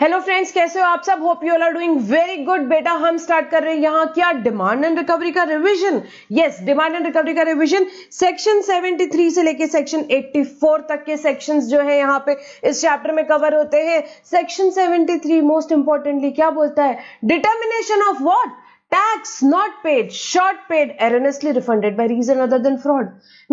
Hello friends कैसे हो आप सब hope you all are doing very good बेटा हम स्टार्ट कर रहे हैं यहाँ क्या डिमांड एंड रिकवरी का revision yes demand and recovery का रिवीजन सेक्शन 73 से लेके सेक्शन 84 तक के सेक्शंस जो है यहाँ पे इस चैप्टर में कवर होते हैं सेक्शन 73 मोस्ट इंपॉर्टेंटली क्या बोलता है determination of what tax not paid short paid erroneously refunded by reason other than fraud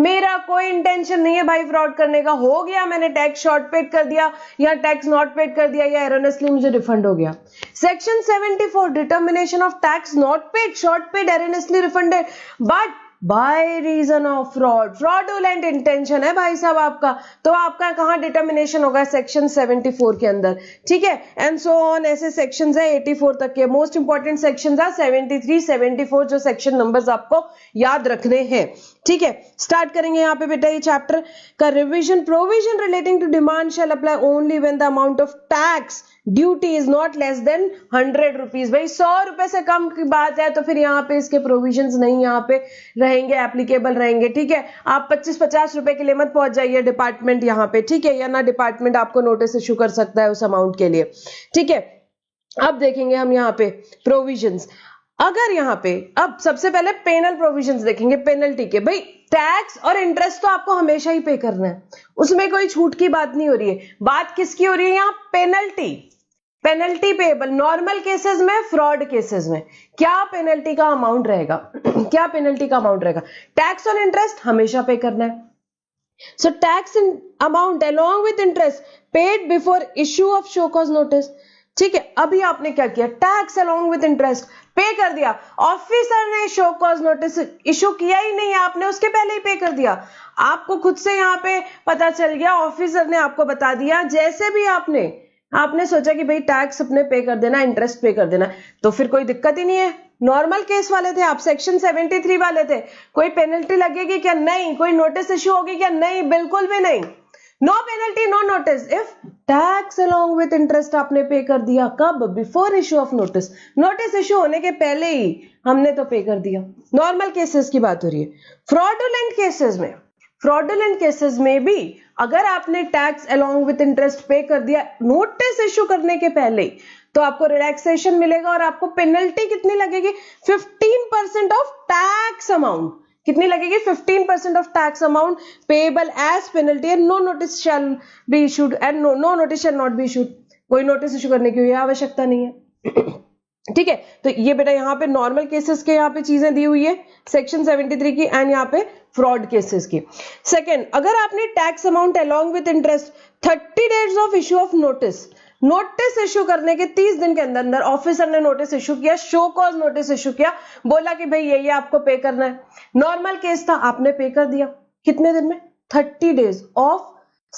मेरा कोई इंटेंशन नहीं है भाई फ्रॉड करने का हो गया मैंने टैक्स शॉर्ट पेड कर दिया या टैक्स नॉट पेड कर दिया या एरनेसली मुझे रिफंड हो गया section 74 determination of tax not paid short paid erroneously refunded but by reason of fraud fraudulent intention है भाई साहब आपका तो आपका कहाँ डिटर्मिनेशन होगा सेक्शन 74 के अंदर ठीक है एंड सो ऑन ऐसे सेक्शन है 84 तक के मोस्ट इंपॉर्टेंट सेक्शन है 73, 74 जो सेक्शन नंबर्स आपको याद रखने हैं ठीक है स्टार्ट करेंगे यहाँ पे बेटा ये चैप्टर का revision provision relating to demand shall apply only when the amount of tax duty is not less than hundred rupees भाई सौ रुपए से कम की बात है तो फिर यहाँ पे इसके प्रोविजन नहीं यहाँ पे रहेंगे एप्लीकेबल रहेंगे ठीक है आप पच्चीस पचास रुपए के लिए मत पहुंच जाइए डिपार्टमेंट यहाँ पे ठीक है या ना डिपार्टमेंट आपको नोटिस इश्यू कर सकता है उस अमाउंट के लिए ठीक है अब देखेंगे हम यहाँ पे प्रोविजंस अगर यहाँ पे अब सबसे पहले पेनल प्रोविजंस देखेंगे पेनल्टी के भाई टैक्स और इंटरेस्ट तो आपको हमेशा ही पे करना है उसमें कोई छूट की बात नहीं हो रही है बात किसकी हो रही है यहां penalty penalty payable normal cases में फ्रॉड केसेस में क्या पेनल्टी का अमाउंट रहेगा क्या पेनल्टी का अमाउंट रहेगा टैक्स और इंटरेस्ट हमेशा पे करना है so tax amount along with interest paid before issue of show cause notice ठीक है अभी आपने क्या किया टैक्स अलोंग विथ इंटरेस्ट पे कर दिया ऑफिसर ने शो कॉज नोटिस इशू किया ही नहीं आपने उसके पहले ही पे कर दिया आपको खुद से यहाँ पे पता चल गया ऑफिसर ने आपको बता दिया जैसे भी आपने आपने सोचा कि भाई टैक्स अपने पे कर देना इंटरेस्ट पे कर देना तो फिर कोई दिक्कत ही नहीं है नॉर्मल केस वाले थे आप सेक्शन 73 वाले थे कोई पेनल्टी लगेगी क्या नहीं कोई नोटिस इश्यू होगी क्या नहीं बिल्कुल भी नहीं no penalty no notice if tax along with interest आपने पे कर दिया कब before issue of notice notice issue होने के पहले ही हमने तो पे कर दिया नॉर्मल केसेस की बात हो रही है फ्रॉडुलेंट केसेस में फ्रॉडुलेंट केसेस में भी अगर आपने टैक्स अलॉन्ग विथ इंटरेस्ट पे कर दिया नोटिस इश्यू करने के पहले ही तो आपको रिलैक्सेशन मिलेगा और आपको पेनल्टी कितनी लगेगी 15% ऑफ टैक्स अमाउंट कितनी लगेगी 15 percent of tax amount payable as penalty and no notice shall be issued and no notice shall not be issued कोई नोटिस इशू करने की आवश्यकता नहीं है ठीक है तो ये बेटा यहाँ पे नॉर्मल केसेस के यहाँ पे चीजें दी हुई है सेक्शन 73 की एंड यहाँ पे फ्रॉड केसेस की सेकंड अगर आपने tax amount along with interest 30 days of issue of notice notice issue करने के 30 दिन के अंदर अंदर ऑफिसर ने नोटिस इश्यू किया शो कॉज नोटिस इश्यू किया बोला कि भाई ये ये आपको पे करना है नॉर्मल केस था आपने पे कर दिया कितने दिन में 30 डेज ऑफ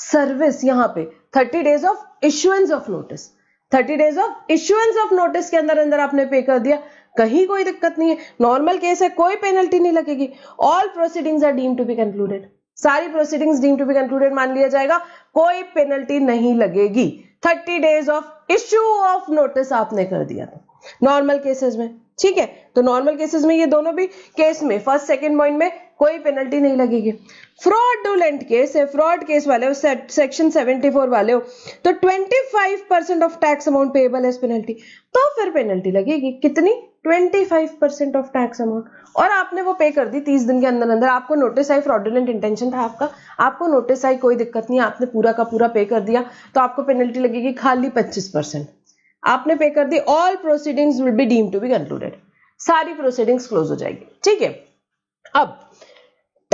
सर्विस यहाँ पे 30 days of issuance of notice 30 days of issuance of notice के अंदर अंदर आपने पे कर दिया कहीं कोई दिक्कत नहीं है नॉर्मल केस है कोई पेनल्टी नहीं लगेगी all proceedings are deem to be concluded सारी proceeding deem to be concluded मान लिया जाएगा कोई पेनल्टी नहीं लगेगी thirty days of issue of notice आपने कर दिया था नॉर्मल केसेस में ठीक है तो नॉर्मल केसेस में ये दोनों भी केस में फर्स्ट सेकंड पॉइंट में कोई पेनल्टी नहीं लगेगी फ्रॉड फ्रॉडुलेंट केस है फ्रॉड केस वाले हो सेक्शन 74 वाले हो तो 25 percent of tax amount payable है पेनल्टी तो फिर पेनल्टी लगेगी कितनी 25 परसेंट ऑफ टैक्स अमाउंट और आपने वो पे कर दी तीस दिन के अंदर अंदर आपको नोटिस आई फ्रॉडुलेंट इंटेंशन था आपका आपको नोटिस आई कोई दिक्कत नहीं आपने पूरा का पूरा पे कर दिया तो आपको पेनल्टी लगेगी खाली पच्चीस परसेंट आपने पे कर दी all proceedings will be deem to be concluded सारी प्रोसीडिंग्स क्लोज हो जाएगी ठीक है अब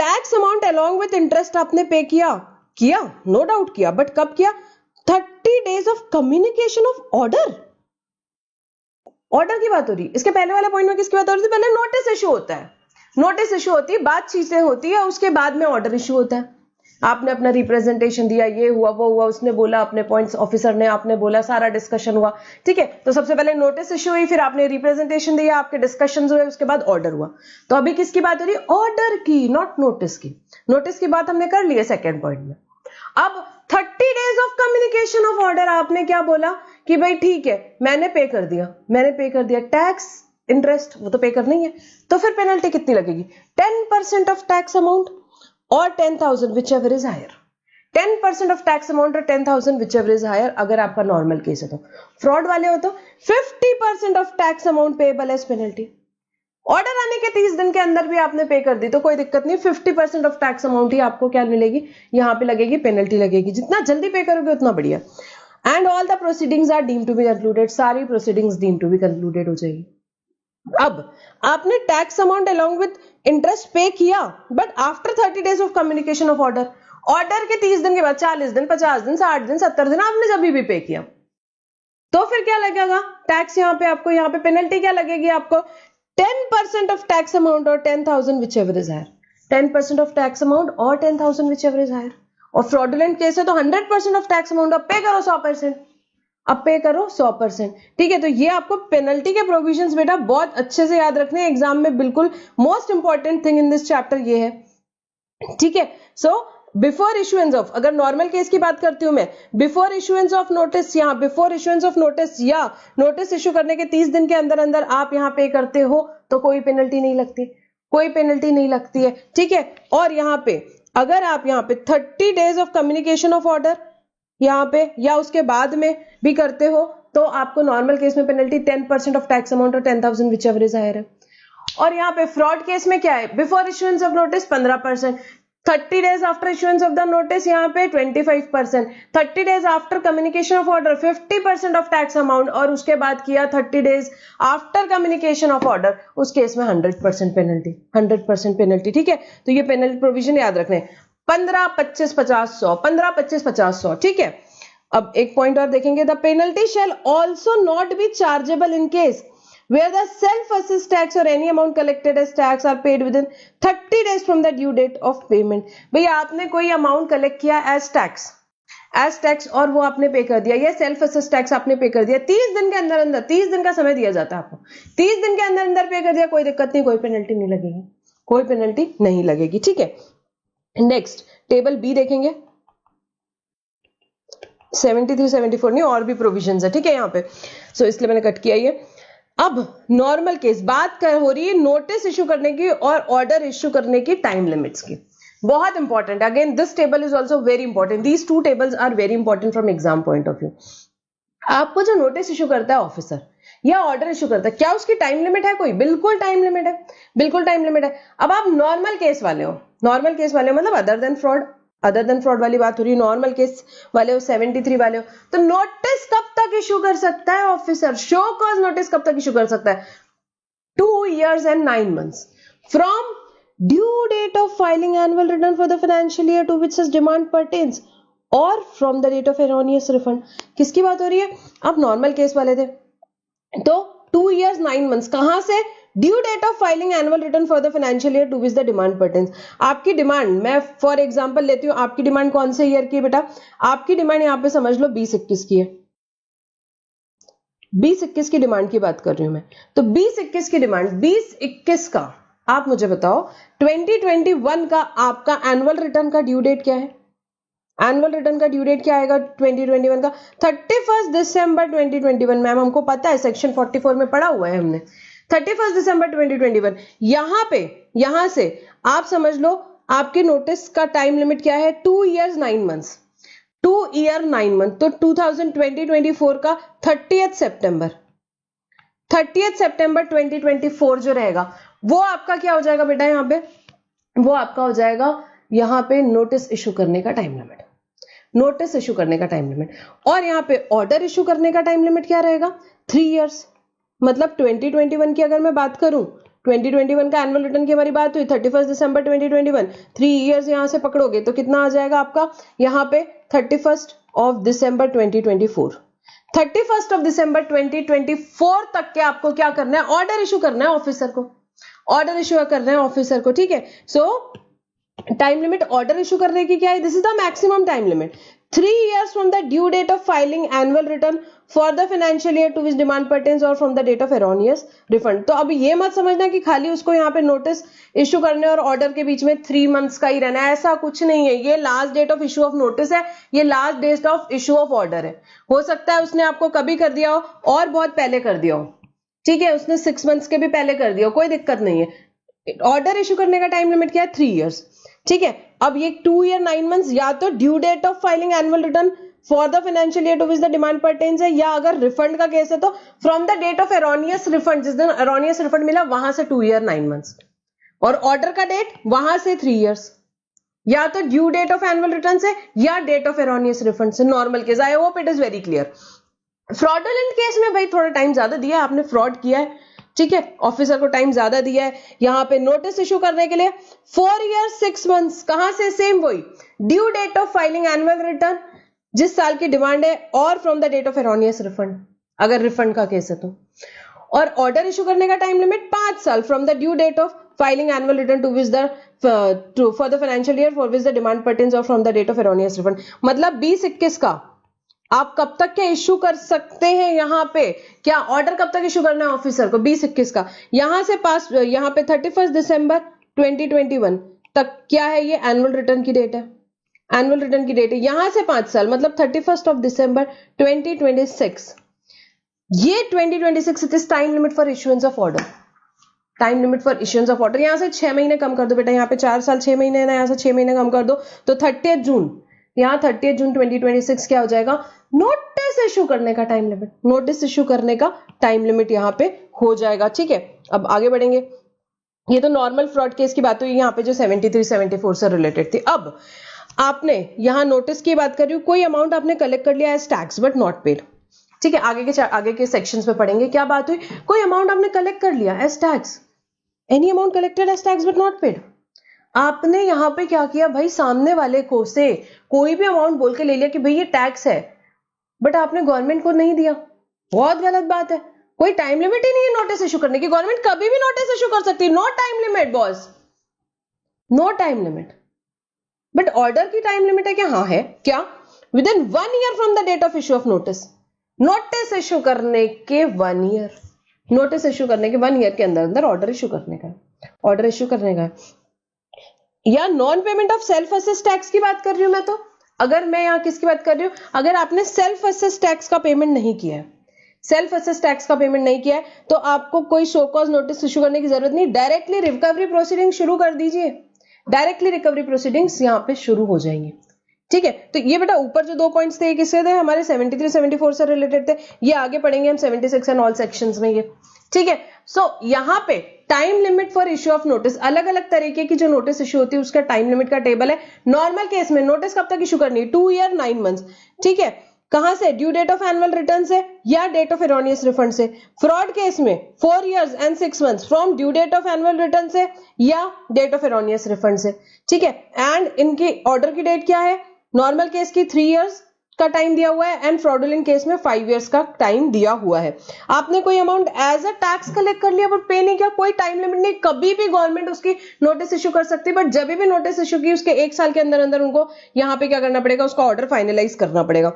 tax amount along with interest आपने पे किया किया नो no डाउट किया बट कब किया thirty days of communication of order order की बात हो रही इसके पहले वाले पॉइंट में किसकी बात हो रही थी पहले नोटिस इशू होता है नोटिस इशू होती है बात चीजें होती है उसके बाद में ऑर्डर इशू होता है आपने अपना रिप्रेजेंटेशन दिया ये हुआ वो हुआ उसने बोला अपने पॉइंट्स ऑफिसर ने आपने बोला सारा डिस्कशन हुआ ठीक है तो सबसे पहले नोटिस इश्यू हुई फिर आपने रिप्रेजेंटेशन दिया आपके डिस्कशन हुए उसके बाद ऑर्डर हुआ तो अभी किसकी बात हो रही ऑर्डर की नॉट नोटिस की नोटिस की बात हमने कर ली है सेकेंड पॉइंट में अब thirty days of communication of order आपने क्या बोला कि भाई ठीक है मैंने पे कर दिया मैंने पे कर दिया टैक्स इंटरेस्ट वो तो पे करना ही है तो फिर पेनल्टी कितनी लगेगी ten percent of tax amount और ten thousand whichever is higher ten percent of tax amount और ten thousand whichever is higher अगर आपका नॉर्मल केस है तो फ्रॉड वाले हो तो fifty percent of tax amount payable as penalty order आने के तीस दिन के अंदर भी आपने पे कर दी तो कोई दिक्कत नहीं fifty percent of tax amount ही आपको क्या मिलेगी यहाँ पे लगेगी पेनल्टी लगेगी जितना जल्दी पे करोगे उतना बढ़िया and all the proceedings are deem to be concluded सारी proceedings deem to be concluded हो जाएगी अब आपने tax amount along with interest pay किया but after thirty days of communication of order order के तीस दिन के बाद चालीस दिन पचास दिन साठ दिन सत्तर दिन आपने जब भी पे किया तो फिर क्या लगेगा टैक्स यहां पे आपको यहां पे पेनल्टी क्या लगेगी आपको ten percent of tax amount और ten thousand which ever is higher ten percent of tax amount और ten thousand which ever is higher और फ्रॉडुलेंट केस है तो hundred percent of tax amount अब पे करो सौ परसेंट अब पे करो सौ परसेंट ठीक है तो ये आपको पेनल्टी के प्रोविजन बेटा बहुत अच्छे से याद रखने एग्जाम में बिल्कुल most important thing in this chapter ये है ठीक है सो बिफोर इशुएंस ऑफ अगर नॉर्मल केस की बात करती हूं मैं बिफोर इशुएंस ऑफ नोटिस यहां बिफोर इशुएंस ऑफ नोटिस या नोटिस इशू करने के तीस दिन के अंदर अंदर आप यहां पे करते हो तो कोई पेनल्टी नहीं लगती कोई पेनल्टी नहीं लगती है ठीक है और यहाँ पे अगर आप यहाँ पे thirty days of communication of order यहाँ पे या उसके बाद में भी करते हो तो आपको नॉर्मल केस में penalty ten percent of tax amount और ten thousand which ever is higher है और यहाँ पे फ्रॉड केस में क्या है बिफोर इश्यूएंस ऑफ नोटिस पंद्रह percent thirty days after issuance of the notice यहाँ पे twenty five percent thirty days after communication of order fifty percent of tax amount और उसके बाद किया thirty days after communication of order उस case में hundred percent penalty hundred percent penalty ठीक है तो ये पेनल्टी प्रोविजन याद रखने पंद्रह पच्चीस पचास सौ पंद्रह पच्चीस पचास सौ ठीक है अब एक पॉइंट और देखेंगे the penalty shall also not be chargeable in case where the self-assessed tax or any amount collected as tax are paid within 30 days from the due date of payment भैया आपने कोई अमाउंट कलेक्ट किया as tax as tax और वो आपने pay कर दिया या सेल्फ असिस्ट टैक्स आपने पे कर दिया तीस दिन के अंदर अंदर तीस दिन का समय दिया जाता है आपको तीस दिन के अंदर अंदर पे कर दिया कोई दिक्कत नहीं कोई पेनल्टी नहीं लगेगी कोई पेनल्टी नहीं लगेगी ठीक है नेक्स्ट टेबल बी देखेंगे 73, 74 नहीं और भी प्रोविजन है ठीक है यहाँ पे सो so, इसलिए मैंने कट किया ये अब नॉर्मल केस बात कर हो रही है नोटिस इश्यू करने की और ऑर्डर इश्यू करने की टाइम लिमिट्स की बहुत important again this table is also very important these two tables are very important from exam point of view आपको जो नोटिस इश्यू करता है ऑफिसर या ऑर्डर इश्यू करता है क्या उसकी टाइम लिमिट है कोई बिल्कुल टाइम लिमिट है बिल्कुल टाइम लिमिट है अब आप नॉर्मल केस वाले हो नॉर्मल केस वाले हो मतलब other than fraud other than fraud वाली बात हो रही नॉर्मल केस वाले हो 73 वाले हो तो नोटिस कब तक इशू कर सकता है ऑफिसर शो कॉज नोटिस कब तक इशू कर सकता है two years and nine months from due date of filing annual return for the financial year to which demand pertains और from the date of erroneous refund किसकी बात हो रही है आप नॉर्मल केस वाले थे तो टू ईयर्स नाइन मंथ्स कहां से due date of filing annual return for the financial year to which the demand pertains आपकी डिमांड मैं फॉर एग्जाम्पल लेती हूँ आपकी डिमांड कौन से ईयर की बेटा आपकी डिमांड यहाँ पे समझ लो बीस इक्कीस की है बीस इक्कीस की डिमांड की बात कर रही हूं मैं तो बीस इक्कीस की डिमांड बीस इक्कीस का आप मुझे बताओ 2021 का आपका एनुअल रिटर्न का ड्यू डेट क्या है एनुअल रिटर्न का ड्यू डेट क्या आएगा 2021 का 31 दिसंबर 2021 मैम हमको पता है सेक्शन 44 में पढ़ा हुआ है हमने thirty first December twenty twenty one यहां पे यहां से आप समझ लो आपके नोटिस का टाइम लिमिट क्या है two year nine months two year nine month तो two thousand twenty twenty four का thirty September twenty twenty four जो रहेगा वो आपका क्या हो जाएगा बेटा यहाँ पे वो आपका हो जाएगा यहां पे नोटिस इशू करने का टाइम लिमिट नोटिस इशू करने का टाइम लिमिट और यहां पे ऑर्डर इशू करने का टाइम लिमिट क्या रहेगा थ्री इयर्स मतलब 2021 की अगर मैं बात करूं 2021 का एनुअल रिटर्न की हमारी बात हुई 31 December 2021 twenty one three years यहाँ से पकड़ोगे तो कितना आ जाएगा आपका यहां पे thirty of December 2024 twenty thirty first of December twenty twenty four तक के आपको क्या करना है ऑर्डर इशू करना है ऑफिसर को ऑर्डर इशू करना है ऑफिसर को ठीक है so time limit order issue करने की क्या है this is the maximum time limit three years from the due date of filing annual return for the financial year to which demand pertains और from the date of erroneous refund तो अब ये मत समझना कि खाली उसको यहाँ पे नोटिस इश्यू करने और ऑर्डर के बीच में थ्री मंथ्स का ही रहना है ऐसा कुछ नहीं है ये last date of issue of notice है ये last date of issue of order है हो सकता है उसने आपको कभी कर दिया हो और बहुत पहले कर दिया हो ठीक है उसने सिक्स मंथ्स के भी पहले कर दिया हो कोई दिक्कत नहीं है ऑर्डर इश्यू करने का टाइम लिमिट क्या है थ्री ईयर्स ठीक है अब ये टू ईयर नाइन मंथ्स या तो due date of filing annual return for the financial year to which the demand pertains है या अगर रिफंड का केस है तो from the date of erroneous refund जिस दिन एरोनियस रिफंड मिला वहां से टू ईयर नाइन मंथ और ऑर्डर का डेट वहां से थ्री ईयर्स या तो due date of annual return से या डेट ऑफ एरोनियस रिफंड से normal case I hope it is very clear fraudulent case में भाई थोड़ा टाइम ज्यादा दिया आपने फ्रॉड किया है ठीक है ऑफिसर को टाइम ज्यादा दिया है यहां पे नोटिस इश्यू करने के लिए फोर ईयर सिक्स मंथ्स कहां से सेम वही due date of filing annual return जिस साल की डिमांड है और from the date of erroneous refund अगर रिफंड का केस है तो और ऑर्डर इश्यू करने का टाइम लिमिट पांच साल from the due date of filing annual return to which the for the financial year for which the demand pertain और from the date of erroneous refund मतलब बीस इक्कीस का आप कब तक के इश्यू कर सकते हैं यहां पे क्या ऑर्डर कब तक इश्यू करना है ऑफिसर को बीस इक्कीस का यहां से पास यहां पे thirty first December twenty twenty one तक क्या है ये एनुअल रिटर्न की डेट है एनुअल रिटर्न की डेट है यहां से पांच साल मतलब thirty first of December twenty twenty six ये twenty twenty six it is time limit for issuance of order time limit for issuance of order यहां से छह महीने कम कर दो बेटा यहां पे चार साल छह महीने है ना यहां से छह महीने कम कर दो तो थर्टी जून यहां थर्टी जून 2026 क्या हो जाएगा नोटिस इश्यू करने का टाइम लिमिट नोटिस इश्यू करने का टाइम लिमिट यहां पे हो जाएगा ठीक है अब आगे बढ़ेंगे ये तो नॉर्मल फ्रॉड केस की बात हुई यहां पे जो 73 74 से रिलेटेड थी अब आपने यहां नोटिस की बात कर रही हूं कोई अमाउंट आपने कलेक्ट कर लिया as tax but not paid ठीक है आगे के आगे के सेक्शन में पढ़ेंगे क्या बात हुई कोई अमाउंट आपने कलेक्ट कर लिया as tax any amount collected as tax but not paid आपने यहां पे क्या किया भाई सामने वाले को से कोई भी अमाउंट बोल के ले लिया कि भाई ये टैक्स है बट आपने गवर्नमेंट को नहीं दिया बहुत गलत बात है कोई टाइम लिमिट ही नहीं है नोटिस इशू करने की गवर्नमेंट कभी भी नोटिस इशू कर सकती है no time limit boss no time limit but order की टाइम लिमिट है क्या हाँ है क्या within one year from the date of issue of notice notice issue करने के वन ईयर नोटिस इश्यू करने के वन ईयर के अंदर अंदर ऑर्डर इश्यू करने का ऑर्डर इश्यू करने का या non payment of self assessed tax की बात कर रही हूं मैं तो अगर मैं यहां किसकी बात कर रही हूं अगर आपने सेल्फ असिस्ट टैक्स का पेमेंट नहीं किया है सेल्फ असिस्ट टैक्स का पेमेंट नहीं किया है तो आपको कोई शो कॉज नोटिस इश्यू करने की जरूरत नहीं डायरेक्टली रिकवरी प्रोसीडिंग शुरू कर दीजिए डायरेक्टली रिकवरी प्रोसीडिंग्स यहाँ पे शुरू हो जाएंगे ठीक है तो ये बेटा ऊपर जो दो पॉइंट्स थे किससे थे हमारे 73 74 से रिलेटेड थे ये आगे पढ़ेंगे हम 76 एंड ऑल सेक्शन में ये ठीक है सो so, यहाँ पे time limit for issue of notice अलग अलग तरीके की जो नोटिस इश्यू होती है उसका टाइम लिमिट का टेबल है नॉर्मल केस में नोटिस कब तक इश्यू करनी है टू ईयर नाइन मंथ ठीक है कहां से due date of annual return से या डेट ऑफ इरोनियस रिफंड से फ्रॉड केस में four years and six months from due date of annual return से या डेट ऑफ इरोनियस रिफंड से ठीक है एंड इनकी ऑर्डर की डेट क्या है नॉर्मल केस की थ्री इयर्स का टाइम दिया हुआ है एंड फ्रॉडुलेंट केस में फाइव ईयर्स का टाइम दिया हुआ है आपने कोई amount as a tax collect कर लिया बट पे नहीं किया कोई टाइम लिमिट नहीं कभी भी गवर्नमेंट उसकी नोटिस इश्यू कर सकती है बट जब भी नोटिस इश्यू की उसके एक साल के अंदर अंदर उनको यहाँ पे क्या करना पड़ेगा उसका ऑर्डर फाइनलाइज करना पड़ेगा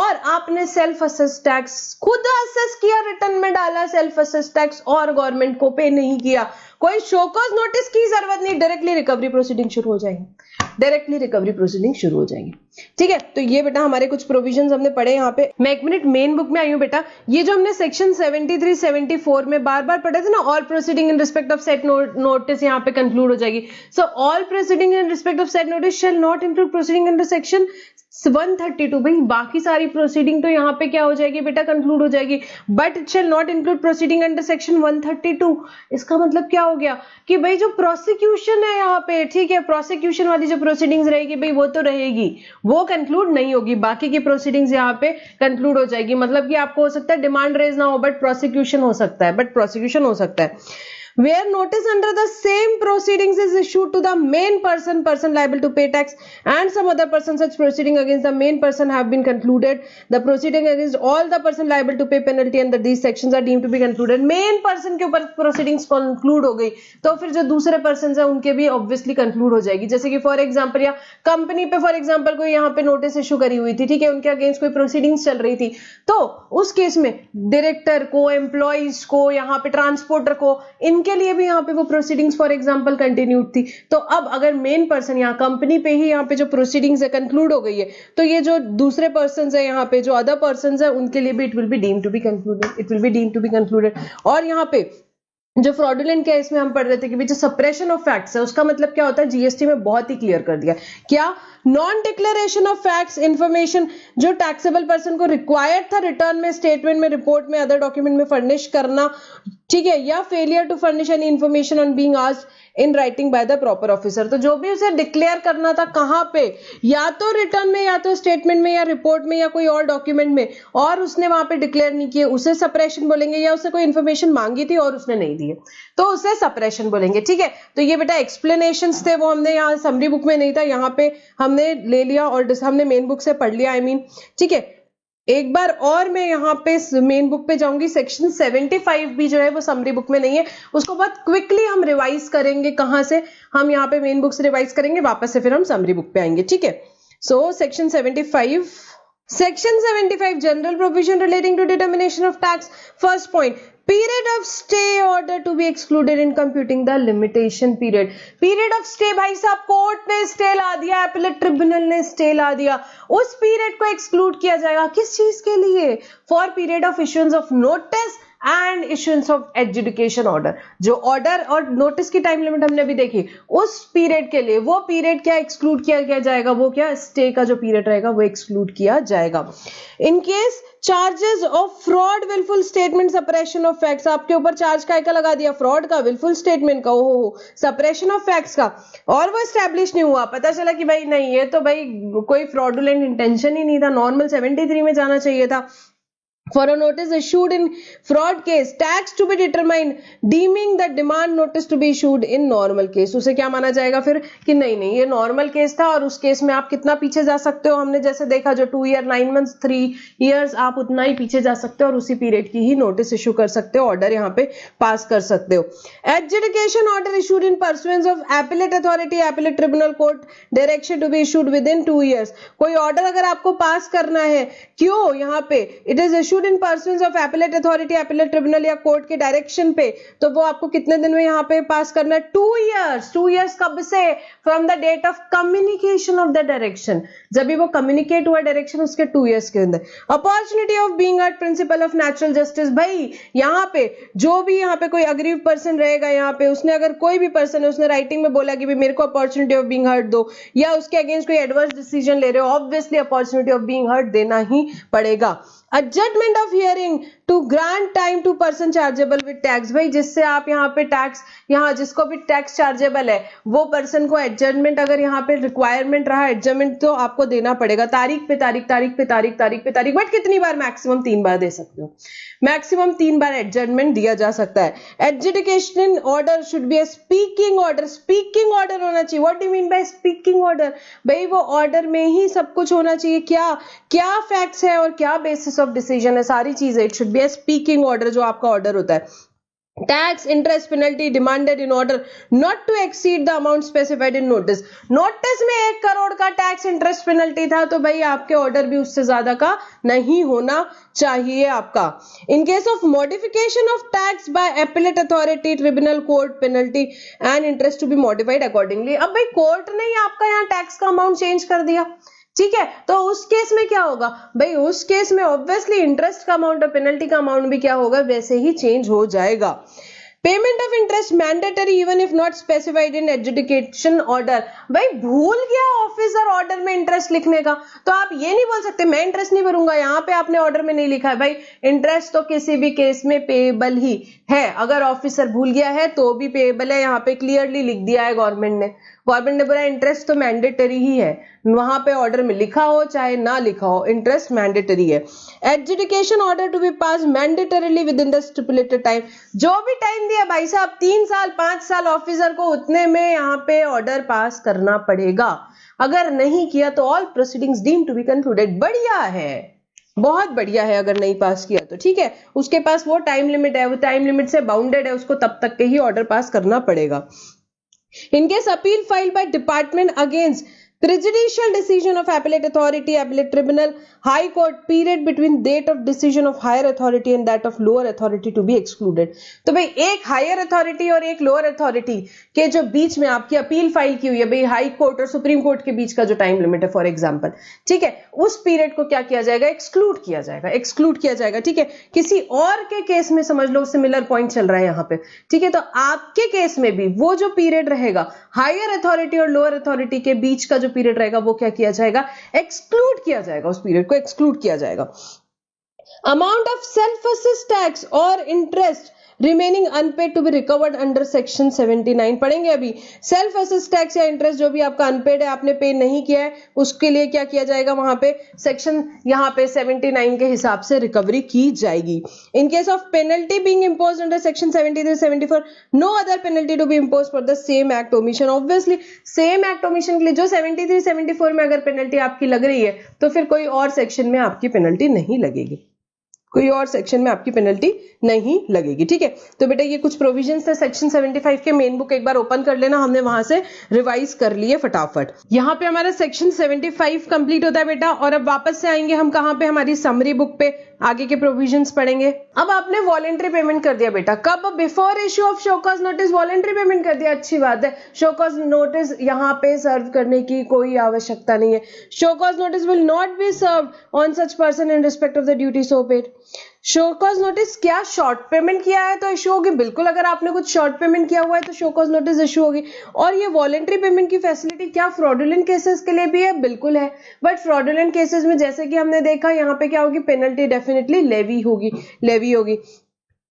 और आपने सेल्फ असेस टैक्स खुद असेस किया रिटर्न में डाला सेल्फ असेस टैक्स और गवर्नमेंट को पे नहीं किया कोई शोकॉज नोटिस की जरूरत नहीं डायरेक्टली रिकवरी प्रोसीडिंग शुरू हो जाएगी डायरेक्टली रिकवरी प्रोसीडिंग शुरू हो जाएंगे ठीक है तो ये बेटा हमारे कुछ प्रोविजन हमने पढ़े यहाँ पे मैं एक मिनट मेन बुक में आई हूँ बेटा ये जो हमने सेक्शन 73 74 में बार बार पढ़े थे ना all proceeding in respect of said notice यहाँ पे कंक्लूड हो जाएगी so all proceeding in respect of said notice shall not include proceeding under section one thirty two भाई बाकी सारी प्रोसीडिंग तो यहाँ पे क्या हो जाएगी बेटा कंक्लूड हो जाएगी but it shall not include proceeding under section one thirty two इसका मतलब क्या हो गया कि भाई जो प्रोसिक्यूशन है यहाँ पे ठीक है प्रोसिक्यूशन वाली जो प्रोसीडिंग्स रहेगी भाई वो तो रहेगी वो कंक्लूड नहीं होगी बाकी की प्रोसीडिंग्स यहाँ पे कंक्लूड हो जाएगी मतलब कि आपको हो सकता है डिमांड रेज ना हो बट प्रोसिक्यूशन हो सकता है बट प्रोसिक्यूशन हो सकता है where notice under the same proceedings is issued to the main person person liable to pay tax and some other person such proceeding against the main person have been concluded the proceeding against all the person liable to pay penalty under these sections are deemed to be concluded main person के ऊपर proceedings conclude हो गई तो फिर जो दूसरे persons हैं उनके भी obviously conclude हो जाएगी जैसे कि for example या company पे for example कोई यहाँ पे notice issue करी हुई थी ठीक है उनके against कोई proceedings चल रही थी तो उस केस में डायरेक्टर को एम्प्लॉयज को यहाँ पे ट्रांसपोर्टर को इन उनके लिए भी यहाँ पे वो प्रोसीडिंग्स फॉर एग्जाम्पल कंटिन्यूड थी तो अब अगर मेन पर्सन यहाँ कंपनी पे ही यहाँ पे जो प्रोसीडिंग्स है कंक्लूड हो गई है तो ये जो दूसरे पर्सन है यहाँ पे जो अदर पर्सन है उनके लिए भी it will be deem to be concluded it will be deem to be concluded और यहाँ पे जो फ्रॉडुलेंट केस में हम पढ़ रहे थे कि जो सप्रेशन ऑफ फैक्ट्स है उसका मतलब क्या होता है जीएसटी में बहुत ही क्लियर कर दिया क्या non declaration of facts information जो टैक्सेबल पर्सन को रिक्वायर्ड था रिटर्न में स्टेटमेंट में रिपोर्ट में अदर डॉक्यूमेंट में फर्निश करना ठीक है या failure to furnish any information on being आज in writing by the proper officer तो जो भी उसे डिक्लेयर करना था कहां पे या तो रिटर्न में या तो स्टेटमेंट में या रिपोर्ट में या कोई और डॉक्यूमेंट में और उसने वहां पे डिक्लेयर नहीं किए उसे सप्रेशन बोलेंगे या उसे कोई इन्फॉर्मेशन मांगी थी और उसने नहीं दिए तो उसे सप्रेशन बोलेंगे ठीक है तो ये बेटा एक्सप्लेनेशन थे वो हमने यहाँ समरी बुक में नहीं था यहाँ पे हमने ले लिया और हमने मेन बुक से पढ़ लिया आई मीन ठीक है एक बार और मैं यहाँ पे मेन बुक पे जाऊंगी सेक्शन 75 भी जो है वो समरी बुक में नहीं है उसको बहुत क्विकली हम रिवाइज करेंगे कहां से हम यहाँ पे मेन बुक से रिवाइज करेंगे वापस से फिर हम समरी बुक पे आएंगे ठीक है so section 75 section 75 general provision relating to determination of tax first point period of stay order to be excluded in computing the limitation period period of stay भाई साहब कोर्ट ने स्टे ला दिया appellate tribunal ने stay ला दिया उस period को एक्सक्लूड किया जाएगा किस चीज के लिए for period of issues of notice and issuance of adjudication order जो ऑर्डर और नोटिस की टाइम लिमिट हमने अभी देखी उस पीरियड के लिए वो पीरियड क्या एक्सक्लूड किया गया जाएगा वो क्या स्टे का जो पीरियड रहेगा वो एक्सक्लूड किया जाएगा in case charges of fraud wilful statement suppression of facts आपके ऊपर चार्ज का क्या लगा दिया फ्रॉड का विलफुल स्टेटमेंट का ओहो सपरेशन ऑफ फैक्ट्स का और वो स्टैब्लिश नहीं हुआ पता चला कि भाई नहीं ये तो भाई कोई फ्रॉडुलेंट इंटेंशन ही नहीं था नॉर्मल 73 में जाना चाहिए था for a notice issued in fraud case tax to be determined deeming the demand notice to be issued in normal case उसे क्या माना जाएगा फिर कि नहीं नहीं ये नॉर्मल केस था और उस केस में आप कितना पीछे जा सकते हो हमने जैसे देखा जो two year nine month three years आप उतना ही पीछे जा सकते हो और उसी पीरियड की ही नोटिस इशू कर सकते हो ऑर्डर यहाँ पे पास कर सकते हो adjudication order issued in pursuance of appellate authority appellate tribunal court direction to be issued within two years कोई ऑर्डर अगर आपको पास करना है क्यों यहाँ पे it is issued institute in person of appellate authority appellate tribunal या court के डायरेक्शन पे तो वो आपको कितने दिन में यहाँ पे पास करना है टू ईयर्स टू ईयर्स कब से from the date of communication of the direction जब भी वो कम्युनिकेट हुआ डायरेक्शन उसके टू ईयर्स के अंदर opportunity of being heard principle of natural justice भाई यहाँ पे जो भी यहाँ पे कोई अग्रीव पर्सन रहेगा यहाँ पे उसने अगर कोई भी पर्सन है उसने राइटिंग में बोला कि भी मेरे को अपॉर्चुनिटी ऑफ बींग हर्ट दो या उसके अगेंस्ट कोई एडवर्स डिसीजन ले रहे हो obviously opportunity of being heard देना ही पड़ेगा adjustment of hearing to grant time to person chargeable with tax भाई जिससे आप यहाँ पे टैक्स यहाँ जिसको भी टैक्स चार्जेबल है वो पर्सन को एडजमेंट अगर यहाँ पे रिक्वायरमेंट रहा एडजमेंट तो आपको देना पड़ेगा तारीख पे तारीख तारीख पे तारीख तारीख पे तारीख बट कितनी बार मैक्सिमम तीन बार दे सकते हो मैक्सिमम तीन बार एडजमेंट दिया जा सकता है adjudication order should be a speaking order speaking order होना चाहिए what do mean by speaking order भाई वो ऑर्डर में ही सब कुछ होना चाहिए क्या क्या फैक्ट्स है और क्या बेसिस ऑफ डिसीजन है सारी चीजें इट शुड बी है स्पीकिंग ऑर्डर जो आपका ऑर्डर होता है tax interest penalty demanded in order not to exceed the amount specified in notice notice में एक करोड़ का टैक्स इंटरेस्ट पेनल्टी था तो भाई आपके ऑर्डर भी उससे ज्यादा का नहीं होना चाहिए आपका in case of modification of tax by appellate authority tribunal court penalty and interest to be modified accordingly अब भाई कोर्ट ने ही आपका यहाँ टैक्स का अमाउंट चेंज कर दिया ठीक है तो उस केस में क्या होगा भाई उस केस में ऑब्वियसली इंटरेस्ट का अमाउंट और पेनल्टी का अमाउंट भी क्या होगा वैसे ही चेंज हो जाएगा payment of interest mandatory even if not specified in adjudication order भाई भूल गया ऑफिसर ऑर्डर में इंटरेस्ट लिखने का तो आप ये नहीं बोल सकते मैं इंटरेस्ट नहीं भरूंगा यहाँ पे आपने ऑर्डर में नहीं लिखा है भाई इंटरेस्ट तो किसी भी केस में पेबल ही है अगर ऑफिसर भूल गया है तो भी पेबल है यहाँ पे क्लियरली लिख दिया है गवर्नमेंट ने गवर्नमेंट ने बोला इंटरेस्ट तो मैंडेटरी ही है वहां पे ऑर्डर में लिखा हो चाहे ना लिखा हो इंटरेस्ट मैंडेटरी है adjudication order to be pass mandatorily within the stipulated time जो भी टाइम दिया भाई साहब तीन साल पांच साल ऑफिसर को उतने में यहाँ पे ऑर्डर पास करना पड़ेगा अगर नहीं किया तो all proceedings deem to be concluded बढ़िया है बहुत बढ़िया है अगर नहीं पास किया तो ठीक है उसके पास वो टाइम लिमिट है वो टाइम लिमिट से बाउंडेड है उसको तब तक के ही ऑर्डर पास करना पड़ेगा in case appeal file by department against The judicial decision of appellate authority, appellate tribunal, high court period between date of decision of higher authority and that of lower authority to be excluded. तो भाई एक higher authority और एक lower authority के जो बीच में आपकी appeal file की हुई है भाई हाई कोर्ट और सुप्रीम कोर्ट के बीच का जो टाइम लिमिट है फॉर एग्जाम्पल ठीक है उस पीरियड को क्या किया जाएगा एक्सक्लूड किया जाएगा एक्सक्लूड किया जाएगा ठीक है किसी और के केस में समझ लो सिमिलर पॉइंट चल रहा है यहां पर ठीक है तो आपके केस में भी वो जो पीरियड रहेगा हायर अथॉरिटी और लोअर अथॉरिटी के बीच का जो पीरियड रहेगा वो क्या किया जाएगा एक्सक्लूड किया जाएगा उस पीरियड को एक्सक्लूड किया जाएगा amount of self assessed tax और interest remaining unpaid to be recovered under section 79 पढ़ेंगे अभी सेल्फ असिस्ट टैक्स या इंटरेस्ट जो भी आपका अनपेड है आपने पे नहीं किया है उसके लिए क्या किया जाएगा वहां पे सेक्शन यहाँ पे 79 के हिसाब से रिकवरी की जाएगी in case of penalty being impose under section 73 74 no other penalty to be impose for the same act omission obviously same act omission के लिए जो सेवेंटी थ्री में अगर पेनल्टी आपकी लग रही है तो फिर कोई और सेक्शन में आपकी पेनल्टी नहीं लगेगी कोई और सेक्शन में आपकी पेनल्टी नहीं लगेगी ठीक है तो बेटा ये कुछ प्रोविजन थे सेक्शन 75 के मेन बुक एक बार ओपन कर लेना हमने वहां से रिवाइज कर लिए फटाफट यहाँ पे हमारा सेक्शन 75 कंप्लीट होता है बेटा और अब वापस से आएंगे हम कहां पे हमारी समरी बुक पे आगे के प्रोविजन पढ़ेंगे अब आपने वॉलेंट्री पेमेंट कर दिया बेटा कब before issue of show cause notice voluntary payment कर दिया अच्छी बात है शोकॉज नोटिस यहाँ पे सर्व करने की कोई आवश्यकता नहीं है show cause notice will not be serve on such person in respect of the duty so paid show cause notice क्या शॉर्ट पेमेंट किया है तो इशू होगी बिल्कुल अगर आपने कुछ शॉर्ट पेमेंट किया हुआ है तो शोकॉज नोटिस इशू होगी और ये वॉलेंट्री पेमेंट की फैसिलिटी क्या फ्रॉडुलेंट केसेस के लिए भी है बिल्कुल है बट फ्रॉडुलेंट केसेस में जैसे कि हमने देखा यहाँ पे क्या होगी पेनल्टी डेफिनेटली लेवी होगी लेवी होगी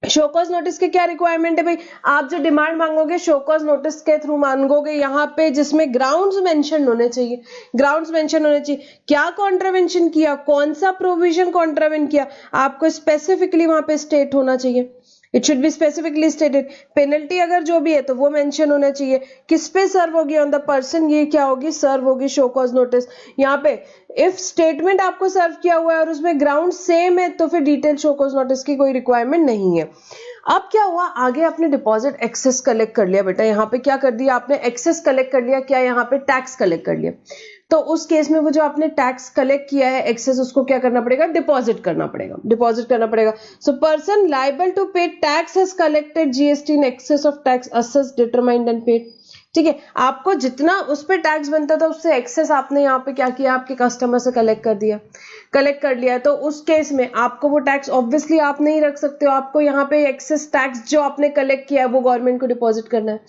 शोकॉज नोटिस के क्या रिक्वायरमेंट है भाई आप जो डिमांड मांगोगे शोकॉज नोटिस के थ्रू मांगोगे यहाँ पे जिसमें ग्राउंड्स मेंशन होने चाहिए ग्राउंड्स मेंशन होने चाहिए क्या कॉन्ट्रावेंशन किया कौन सा प्रोविजन कॉन्ट्रावेंट किया आपको स्पेसिफिकली वहां पे स्टेट होना चाहिए it should be specifically stated penalty अगर जो भी है तो वो मेंशन होना चाहिए किस पे सर्व होगी ऑन द पर्सन ये क्या होगी सर्व होगी शो कॉज नोटिस यहाँ पे इफ स्टेटमेंट आपको सर्व किया हुआ है और उसमें ग्राउंड सेम है तो फिर डिटेल शो कॉज नोटिस की कोई रिक्वायरमेंट नहीं है अब क्या हुआ आगे आपने डिपॉजिट एक्सेस कलेक्ट कर लिया बेटा यहाँ पे क्या कर दिया आपने एक्सेस कलेक्ट कर लिया क्या यहाँ पे टैक्स कलेक्ट कर लिया तो उस केस में वो जो आपने टैक्स कलेक्ट किया है एक्सेस उसको क्या करना पड़ेगा डिपॉजिट करना पड़ेगा डिपॉजिट करना पड़ेगा so person liable to pay tax has collected GST in excess of tax assess determined and paid ठीक है आपको जितना उस पर टैक्स बनता था उससे एक्सेस आपने यहाँ पे क्या किया आपके कस्टमर से कलेक्ट कर दिया कलेक्ट कर लिया तो उस केस में आपको वो टैक्स ऑब्वियसली आप नहीं रख सकते हो आपको यहाँ पे एक्सेस टैक्स जो आपने कलेक्ट किया है वो गवर्नमेंट को डिपॉजिट करना है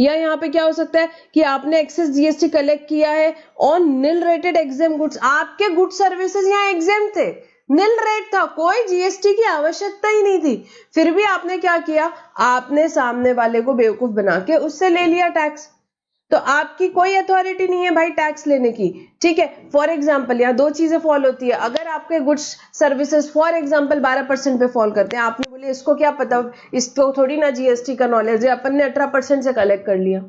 या यहाँ पे क्या हो सकता है कि आपने एक्सेस जीएसटी कलेक्ट किया है on nil rated exempt goods आपके गुड सर्विसेज यहाँ एग्जाम थे निल रेट था कोई जीएसटी की आवश्यकता ही नहीं थी फिर भी आपने क्या किया आपने सामने वाले को बेवकूफ बना के उससे ले लिया टैक्स तो आपकी कोई अथॉरिटी नहीं है भाई टैक्स लेने की ठीक है फॉर एग्जाम्पल यहाँ दो चीजें फॉल होती है अगर आपके गुड्स सर्विसेज फॉर एग्जाम्पल बारह परसेंट पे फॉल करते हैं आपने बोले इसको क्या पता इसको तो थोड़ी ना जीएसटी का नॉलेज है अपन ने अठारह परसेंट से कलेक्ट कर लिया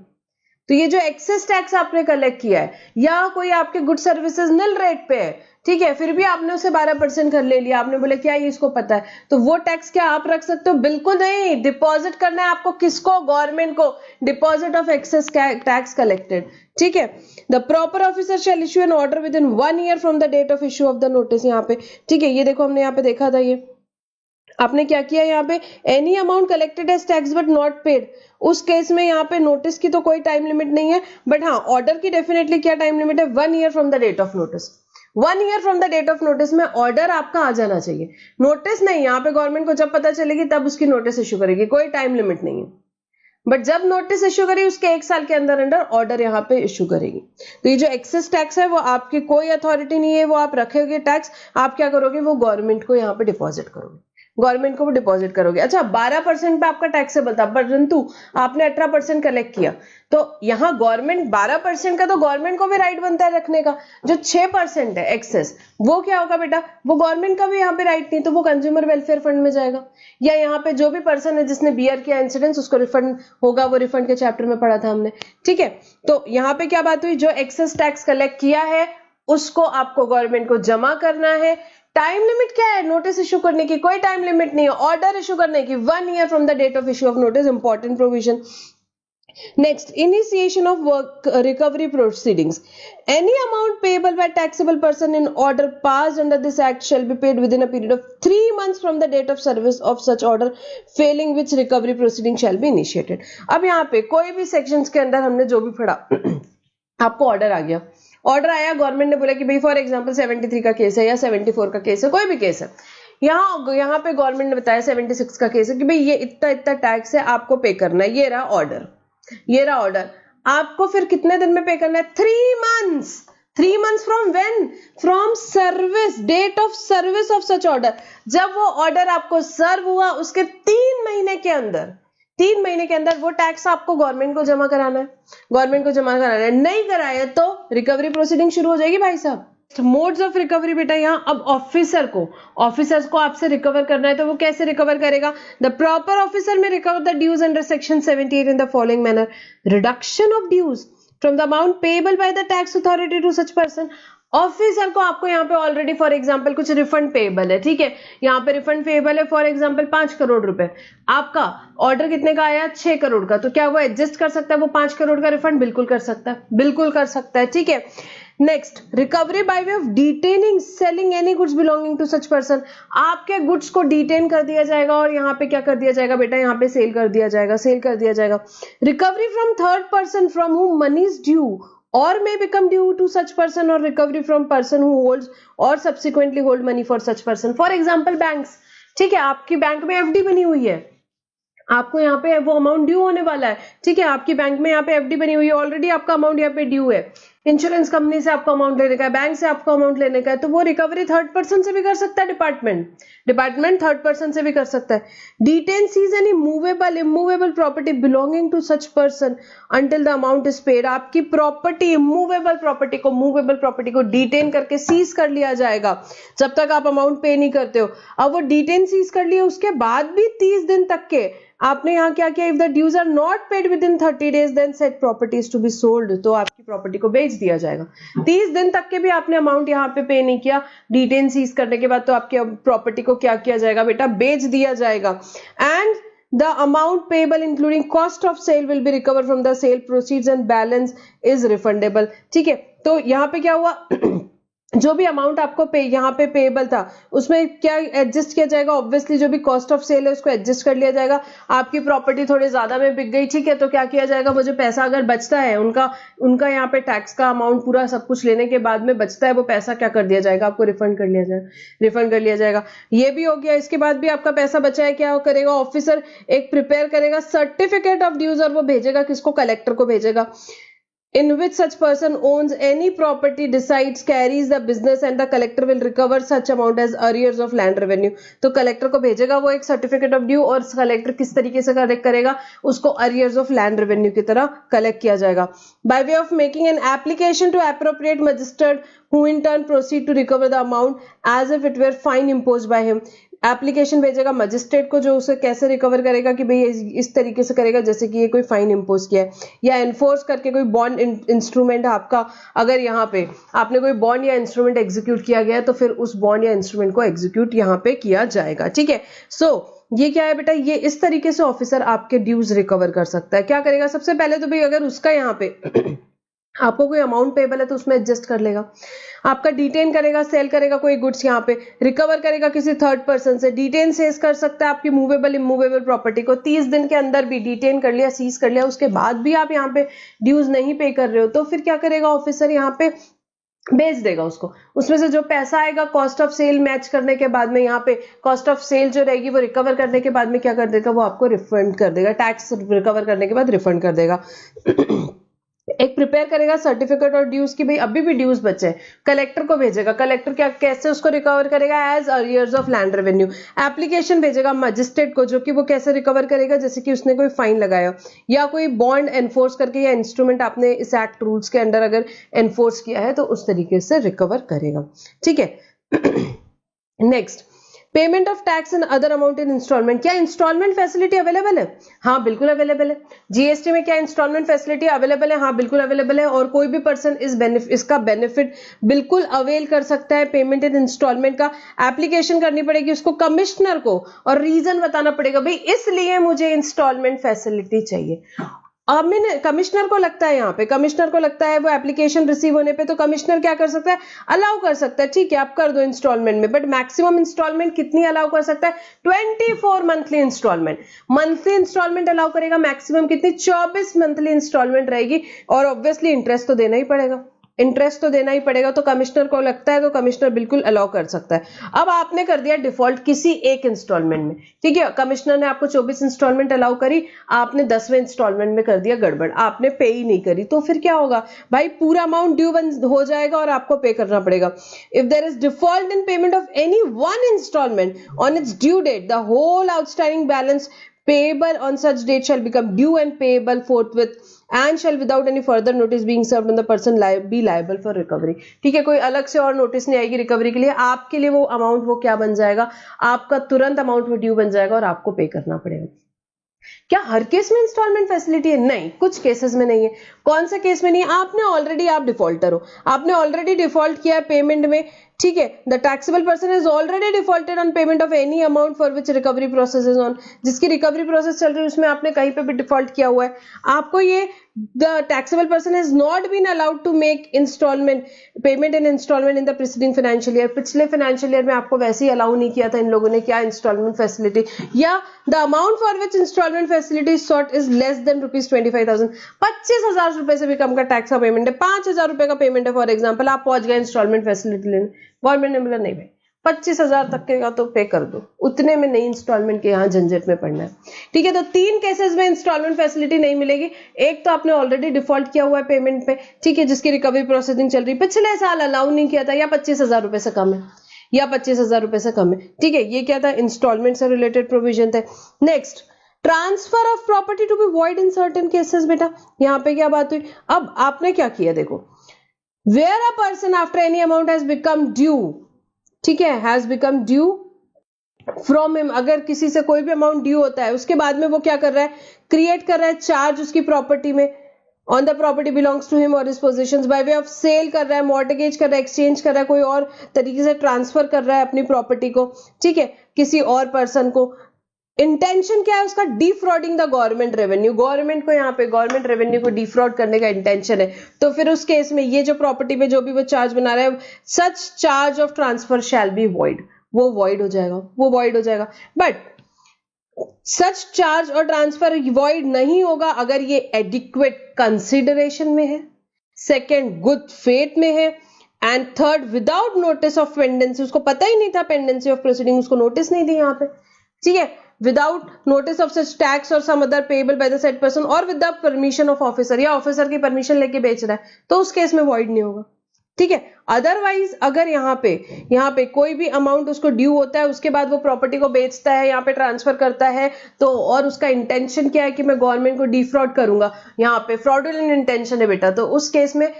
तो ये जो एक्सेस टैक्स आपने कलेक्ट किया है या कोई आपके गुड सर्विसेज नल रेट पे है ठीक है फिर भी आपने उसे 12 परसेंट कर ले लिया आपने बोले क्या ये इसको पता है तो वो टैक्स क्या आप रख सकते हो बिल्कुल नहीं डिपॉजिट करना है आपको किसको गवर्नमेंट को deposit of excess tax collected ठीक है the proper officer shall issue an order within one year from the date of issue of the notice यहाँ पे ठीक है ये देखो हमने यहाँ पे देखा था ये आपने क्या किया यहाँ पे any amount collected as tax but not paid उस केस में यहाँ पे नोटिस की तो कोई टाइम लिमिट नहीं है बट हाँ ऑर्डर की डेफिनेटली क्या टाइम लिमिट है one year from the date of notice one year from the date of notice में ऑर्डर आपका आ जाना चाहिए नोटिस नहीं यहाँ पे गवर्नमेंट को जब पता चलेगी तब उसकी नोटिस इश्यू करेगी कोई टाइम लिमिट नहीं है बट जब नोटिस इश्यू करेगी उसके एक साल के अंदर अंदर ऑर्डर यहाँ पे इश्यू करेगी तो ये जो एक्सेस टैक्स है वो आपकी कोई अथॉरिटी नहीं है वो आप रखोगे टैक्स आप क्या करोगे वो गवर्नमेंट को यहाँ पे डिपॉजिट करोगे गवर्नमेंट को वो डिपॉजिट करोगे अच्छा बारह परसेंट पे आपका टैक्सेबल था परंतु आपने 18 परसेंट कलेक्ट किया तो यहाँ गवर्नमेंट 12 परसेंट का तो गवर्नमेंट को भी राइट बनता है रखने का जो छह परसेंट है एक्सेस वो क्या होगा बेटा वो गवर्नमेंट का भी यहाँ पे राइट नहीं तो वो कंज्यूमर वेलफेयर फंड में जाएगा या यहाँ पे जो भी पर्सन है जिसने बी किया इंसिडेंस उसको रिफंड होगा वो रिफंड के चैप्टर में पढ़ा था हमने ठीक है तो यहाँ पे क्या बात हुई जो एक्सेस टैक्स कलेक्ट किया है उसको आपको गवर्नमेंट को जमा करना है टाइम लिमिट क्या है नोटिस इश्यू करने की कोई टाइम लिमिट नहीं है ऑर्डर इश्यू करने की one year from the date of issue of notice important provision next initiation of work recovery proceedings any amount payable by taxable person in order pass under this act shall be paid within a period of three months from the date of service of such order failing which recovery proceeding shall be initiated अब यहां पे कोई भी section के अंदर हमने जो भी पढ़ा आपको ऑर्डर आ गया ऑर्डर आया गवर्नमेंट ने बोला कि भाई फॉर एग्जाम्पल 73 का केस है या 74 का केस है कोई भी केस है यहाँ यहाँ पे गवर्नमेंट ने बताया 76 का केस है कि भाई ये इतना इतना टैक्स है आपको पे करना है ये रहा ऑर्डर ये रहा ऑर्डर आपको फिर कितने दिन में पे करना है three months three months from when from service date of service of such order जब वो ऑर्डर आपको सर्व हुआ उसके तीन महीने के अंदर तीन महीने के अंदर वो टैक्स आपको गवर्नमेंट को जमा कराना है गवर्नमेंट को जमा कराना है नहीं कराया तो रिकवरी प्रोसीडिंग शुरू हो जाएगी भाई साहब मोड्स ऑफ रिकवरी बेटा यहाँ अब ऑफिसर को ऑफिसर्स को आपसे रिकवर करना है तो वो कैसे रिकवर करेगा the proper officer may recover the dues under section 78 in the following manner reduction of dues from the amount payable by the tax authority to such person officer को आपको यहाँ पे ऑलरेडी फॉर एग्जाम्पल कुछ refund payable है ठीक है यहाँ पे रिफंड पेबल है फॉर एग्जाम्पल पांच करोड़ रुपए आपका ऑर्डर कितने का आया छह करोड़ का तो क्या वो एडजस्ट कर सकता है वो पांच करोड़ का रिफंड बिल्कुल कर सकता है बिल्कुल कर सकता है ठीक है next recovery by way of detaining selling any goods belonging to such person आपके गुड्स को डिटेन कर दिया जाएगा और यहाँ पे क्या कर दिया जाएगा बेटा यहाँ पे सेल कर दिया जाएगा सेल कर दिया जाएगा recovery from third person from who money is due or may become due to such person or recovery from person who holds or subsequently hold money for such person for example banks ठीक है आपकी bank में FD बनी हुई है आपको यहाँ पे वो अमाउंट ड्यू होने वाला है ठीक है आपकी बैंक में यहाँ पे एफडी बनी हुई है ऑलरेडी आपका अमाउंट यहाँ पे ड्यू है इंश्योरेंस कंपनी से आपको अमाउंट लेने का है बैंक से आपको अमाउंट लेने का है तो वो रिकवरी थर्ड पर्सन से भी कर सकता है डिपार्टमेंट डिपार्टमेंट थर्ड पर्सन से भी कर सकता है detain seize any movable immovable property belonging to such person until the amount is paid आपकी प्रॉपर्टी इमूवेबल प्रॉपर्टी को मूवेबल प्रॉपर्टी को डिटेन करके सीज कर लिया जाएगा जब तक आप अमाउंट पे नहीं करते हो अब वो डिटेन सीज कर लिए उसके बाद भी तीस दिन तक के आपने यहाँ क्या किया if the dues are not paid within thirty days then said properties to be sold तो आपकी प्रॉपर्टी को बेच भेज दिया जाएगा तीस दिन तक के भी आपने अमाउंट यहाँ पे पे नहीं किया डिटेन सीज करने के बाद तो आपकी प्रॉपर्टी को क्या किया जाएगा बेटा भेज दिया जाएगा and the amount payable including cost of sale will be recover from the sale proceed and balance is refundable ठीक है तो यहाँ पे क्या हुआ जो भी अमाउंट आपको पे यहाँ पे पेबल था उसमें क्या एडजस्ट किया जाएगा ऑब्वियसली जो भी कॉस्ट ऑफ सेल है उसको एडजस्ट कर लिया जाएगा आपकी प्रॉपर्टी थोड़ी ज्यादा में बिक गई ठीक है तो क्या किया जाएगा मुझे पैसा अगर बचता है उनका उनका यहाँ पे टैक्स का अमाउंट पूरा सब कुछ लेने के बाद में बचता है वो पैसा क्या कर दिया जाएगा आपको रिफंड कर लिया जाएगा रिफंड कर लिया जाएगा ये भी हो गया इसके बाद भी आपका पैसा बचा है क्या करेगा ऑफिसर एक प्रिपेयर करेगा सर्टिफिकेट ऑफ ड्यूज और वो भेजेगा किसको कलेक्टर को भेजेगा in which such person owns any property decides carries the business and the collector will recover such amount as arrears of land revenue So collector को भेजेगा वो एक certificate of due and collector किस तरीके से collect करेगा उसको arrears of land revenue की तरह collect किया जाएगा by way of making an application to appropriate magistrate who in turn proceed to recover the amount as if it were fine imposed by him application भेजेगा magistrate को जो उसे कैसे recover करेगा कि भाई इस तरीके से करेगा जैसे कि ये कोई फाइन इम्पोज किया है या एनफोर्स करके कोई बॉन्ड इंस्ट्रूमेंट आपका अगर यहाँ पे आपने कोई बॉन्ड या इंस्ट्रूमेंट एग्जीक्यूट किया गया तो फिर उस बॉन्ड या इंस्ट्रूमेंट को एग्जीक्यूट यहाँ पे किया जाएगा ठीक है सो ये क्या है बेटा ये इस तरीके से ऑफिसर आपके ड्यूज रिकवर कर सकता है क्या करेगा सबसे पहले तो भाई अगर उसका यहाँ पे आपको कोई अमाउंट पेबल है तो उसमें एडजस्ट कर लेगा आपका डिटेन करेगा सेल करेगा कोई गुड्स यहाँ पे रिकवर करेगा किसी थर्ड पर्सन से डिटेन सेज कर सकता है आपकी मूवेबल इमूवेबल प्रॉपर्टी को तीस दिन के अंदर भी डिटेन कर लिया सीज कर लिया उसके बाद भी आप यहाँ पे ड्यूज नहीं पे कर रहे हो तो फिर क्या करेगा ऑफिसर यहाँ पे बेच देगा उसको उसमें से जो पैसा आएगा कॉस्ट ऑफ सेल मैच करने के बाद में यहाँ पे कॉस्ट ऑफ सेल जो रहेगी वो रिकवर करने के बाद में क्या कर देगा वो आपको रिफंड कर देगा टैक्स रिकवर करने के बाद रिफंड कर देगा एक प्रिपेयर करेगा सर्टिफिकेट और ड्यूज की भाई अभी भी ड्यूज बचे कलेक्टर को भेजेगा कलेक्टर क्या कैसे उसको रिकवर करेगा as arrears of land revenue application भेजेगा मजिस्ट्रेट को जो कि वो कैसे रिकवर करेगा जैसे कि उसने कोई फाइन लगाया या कोई बॉन्ड एनफोर्स करके या इंस्ट्रूमेंट आपने इस एक्ट रूल्स के अंडर अगर एनफोर्स किया है तो उस तरीके से रिकवर करेगा ठीक है next payment of tax and other amount in instalment क्या इंस्टॉलमेंट फैसिलिटी अवेलेबल है हाँ बिल्कुल अवेलेबल है जीएसटी में क्या इंस्टॉलमेंट फैसिलिटी अवेलेबल है हाँ बिल्कुल अवेलेबल है और कोई भी पर्सन इस बेनिफिट इसका बेनिफिट बिल्कुल अवेल कर सकता है पेमेंट इन इंस्टॉलमेंट का एप्लीकेशन करनी पड़ेगी उसको कमिश्नर को और रीजन बताना पड़ेगा भाई इसलिए मुझे इंस्टॉलमेंट फैसिलिटी चाहिए अब मैंने कमिश्नर को लगता है यहाँ पे कमिश्नर को लगता है वो एप्लीकेशन रिसीव होने पे तो कमिश्नर क्या कर सकता है अलाउ कर सकता है ठीक है आप कर दो इंस्टॉलमेंट में बट मैक्सिमम इंस्टॉलमेंट कितनी अलाउ कर सकता है 24 monthly instalment monthly instalment allow करेगा मैक्सिमम कितनी 24 मंथली इंस्टॉलमेंट रहेगी और ऑब्वियसली इंटरेस्ट तो देना ही पड़ेगा इंटरेस्ट तो देना ही पड़ेगा तो कमिश्नर को लगता है तो कमिश्नर बिल्कुल अलाउ कर सकता है अब आपने कर दिया डिफॉल्ट किसी एक इंस्टॉलमेंट में ठीक है कमिश्नर ने आपको 24 इंस्टॉलमेंट अलाउ करी आपने दसवें इंस्टॉलमेंट में कर दिया गड़बड़ आपने पे ही नहीं करी तो फिर क्या होगा भाई पूरा अमाउंट ड्यू बन हो जाएगा और आपको पे करना पड़ेगा if there is default in payment of any one instalment on its due date the whole outstanding balance payable on such date shall become due and payable forthwith and shall without any further notice being serve on the person be liable for recovery ठीक है कोई अलग से और notice नहीं आएगी recovery के लिए आपके लिए वो अमाउंट वो क्या बन जाएगा आपका तुरंत अमाउंट वो ड्यू बन जाएगा और आपको पे करना पड़ेगा क्या हर केस में इंस्टॉलमेंट फैसिलिटी है नहीं कुछ केसेस में नहीं है कौन से केस में नहीं है आपने ऑलरेडी आप डिफॉल्टर हो आपने ऑलरेडी डिफॉल्ट किया है पेमेंट में ठीक है the taxable person is already defaulted on payment of any amount for which recovery process is on जिसकी रिकवरी प्रोसेस चल रही है उसमें आपने कहीं पे भी डिफॉल्ट किया हुआ है आपको ये the taxable person is not been allowed to make instalment payment in instalment in the preceding financial year पिछले फाइनेंशियल ईयर में आपको वैसे ही अलाउ नहीं किया था इन लोगों ने क्या इंस्टॉलमेंट फैसिलिटी या the amount for which instalment facility sought is less than rupees twenty five thousand पच्चीस हजार रुपए से भी कम का टैक्स का पेमेंट है पांच हजार रुपए का पेमेंट है फॉर एग्जाम्पल आप पहुंच गए इंस्टॉलमेंट फैसिलिटी लेने गवर्नमेंट ने बोला नहीं भाई पच्चीस हजार तक के का तो पे कर दो उतने में नहीं इंस्टॉलमेंट के यहाँ झंझट में पड़ना है ठीक है तो तीन केसेस में इंस्टॉलमेंट फैसिलिटी नहीं मिलेगी एक तो आपने ऑलरेडी डिफॉल्ट किया हुआ है पेमेंट पे ठीक है जिसकी रिकवरी प्रोसेसिंग चल रही पिछले साल अलाउ नहीं किया था या पच्चीस हजार रुपए से कम है या पच्चीस हजार रुपए से कम है ठीक है ये क्या था इंस्टॉलमेंट से रिलेटेड प्रोविजन थे next transfer of property to be void in certain cases बेटा यहां पे क्या बात हुई अब आपने क्या किया देखो where a person after any amount has become due ठीक है has become due from him अगर किसी से कोई भी अमाउंट ड्यू होता है उसके बाद में वो क्या कर रहा है क्रिएट कर रहा है चार्ज उसकी प्रॉपर्टी में on the property belongs to him और इस position by way of sale कर रहा है मॉर्टगेज कर रहा है एक्सचेंज कर रहा है कोई और तरीके से ट्रांसफर कर रहा है अपनी प्रॉपर्टी को ठीक है किसी और पर्सन को इंटेंशन क्या है उसका defrauding the government revenue government को यहाँ पे गवर्नमेंट रेवेन्यू को डिफ्रॉड करने का इंटेंशन है तो फिर उस केस में ये जो प्रॉपर्टी में जो भी वो चार्ज बना रहा है such charge of transfer shall be void वो वॉइड हो जाएगा वो वॉइड हो जाएगा बट सच चार्ज और ट्रांसफर वॉइड नहीं होगा अगर ये एडिक्वेट कंसिडरेशन में है सेकेंड गुड फेथ में है and third without notice of pendency उसको पता ही नहीं था पेंडेंसी ऑफ प्रोसीडिंग उसको नोटिस नहीं दी यहां पे ठीक है without notice of such tax और some other payable by the set person और with the permission of officer या ऑफिसर की परमिशन लेके बेच रहा है तो उस केस में वॉइड नहीं होगा ठीक है अदरवाइज अगर यहाँ पे यहाँ पे कोई भी अमाउंट उसको ड्यू होता है उसके बाद वो प्रॉपर्टी को बेचता है यहाँ पे ट्रांसफर करता है तो और उसका इंटेंशन क्या है कि मैं गवर्नमेंट को डिफ्रॉड करूंगा यहाँ पे फ्रॉडुलेंट इंटेंशन है बेटा तो उस केस में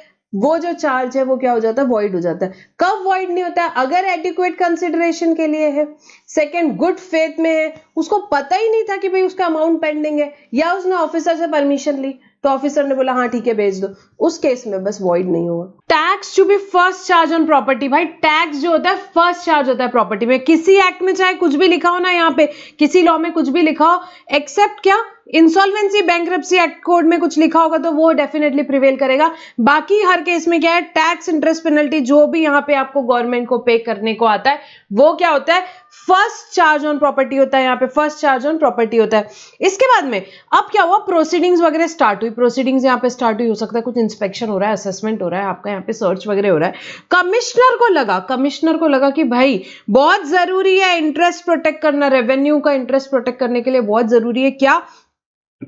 वो जो चार्ज है वो क्या हो जाता है वॉइड हो जाता है कब वॉइड नहीं होता है अगर एडिक्वेट कंसिडरेशन के लिए है सेकेंड गुड फेथ में है उसको पता ही नहीं था कि भाई उसका अमाउंट पेंडिंग है या उसने ऑफिसर से परमिशन ली तो ऑफिसर ने बोला हाँ ठीक है भेज दो उस केस में बस वॉइड नहीं हुआ tax to be first charge on property भाई टैक्स जो होता है फर्स्ट चार्ज होता है प्रॉपर्टी में किसी एक्ट में चाहे कुछ भी लिखा हो ना यहाँ पे किसी लॉ में कुछ भी लिखा हो एक्सेप्ट क्या इंसॉल्वेंसी बैंक एक्ट कोड में कुछ लिखा होगा तो वो डेफिनेटली प्रिवेल करेगा बाकी हर केस में क्या है टैक्स इंटरेस्ट पेनल्टी जो भी यहाँ पे आपको गवर्नमेंट को पे करने को आता है वो क्या होता है फर्स्ट चार्ज ऑन प्रॉपर्टी होता है यहाँ पे फर्स्ट चार्ज ऑन प्रॉपर्टी होता है इसके बाद में अब क्या हुआ प्रोसीडिंग्स वगैरह स्टार्ट हुई प्रोसीडिंग्स यहाँ पे स्टार्ट हुई हो सकता है कुछ इंस्पेक्शन हो रहा है असेसमेंट हो रहा है आपका यहाँ पे सर्च वगैरह हो रहा है कमिश्नर को लगा कमिश्नर को लगा कि भाई बहुत जरूरी है इंटरेस्ट प्रोटेक्ट करना रेवेन्यू का इंटरेस्ट प्रोटेक्ट करने के लिए बहुत जरूरी है क्या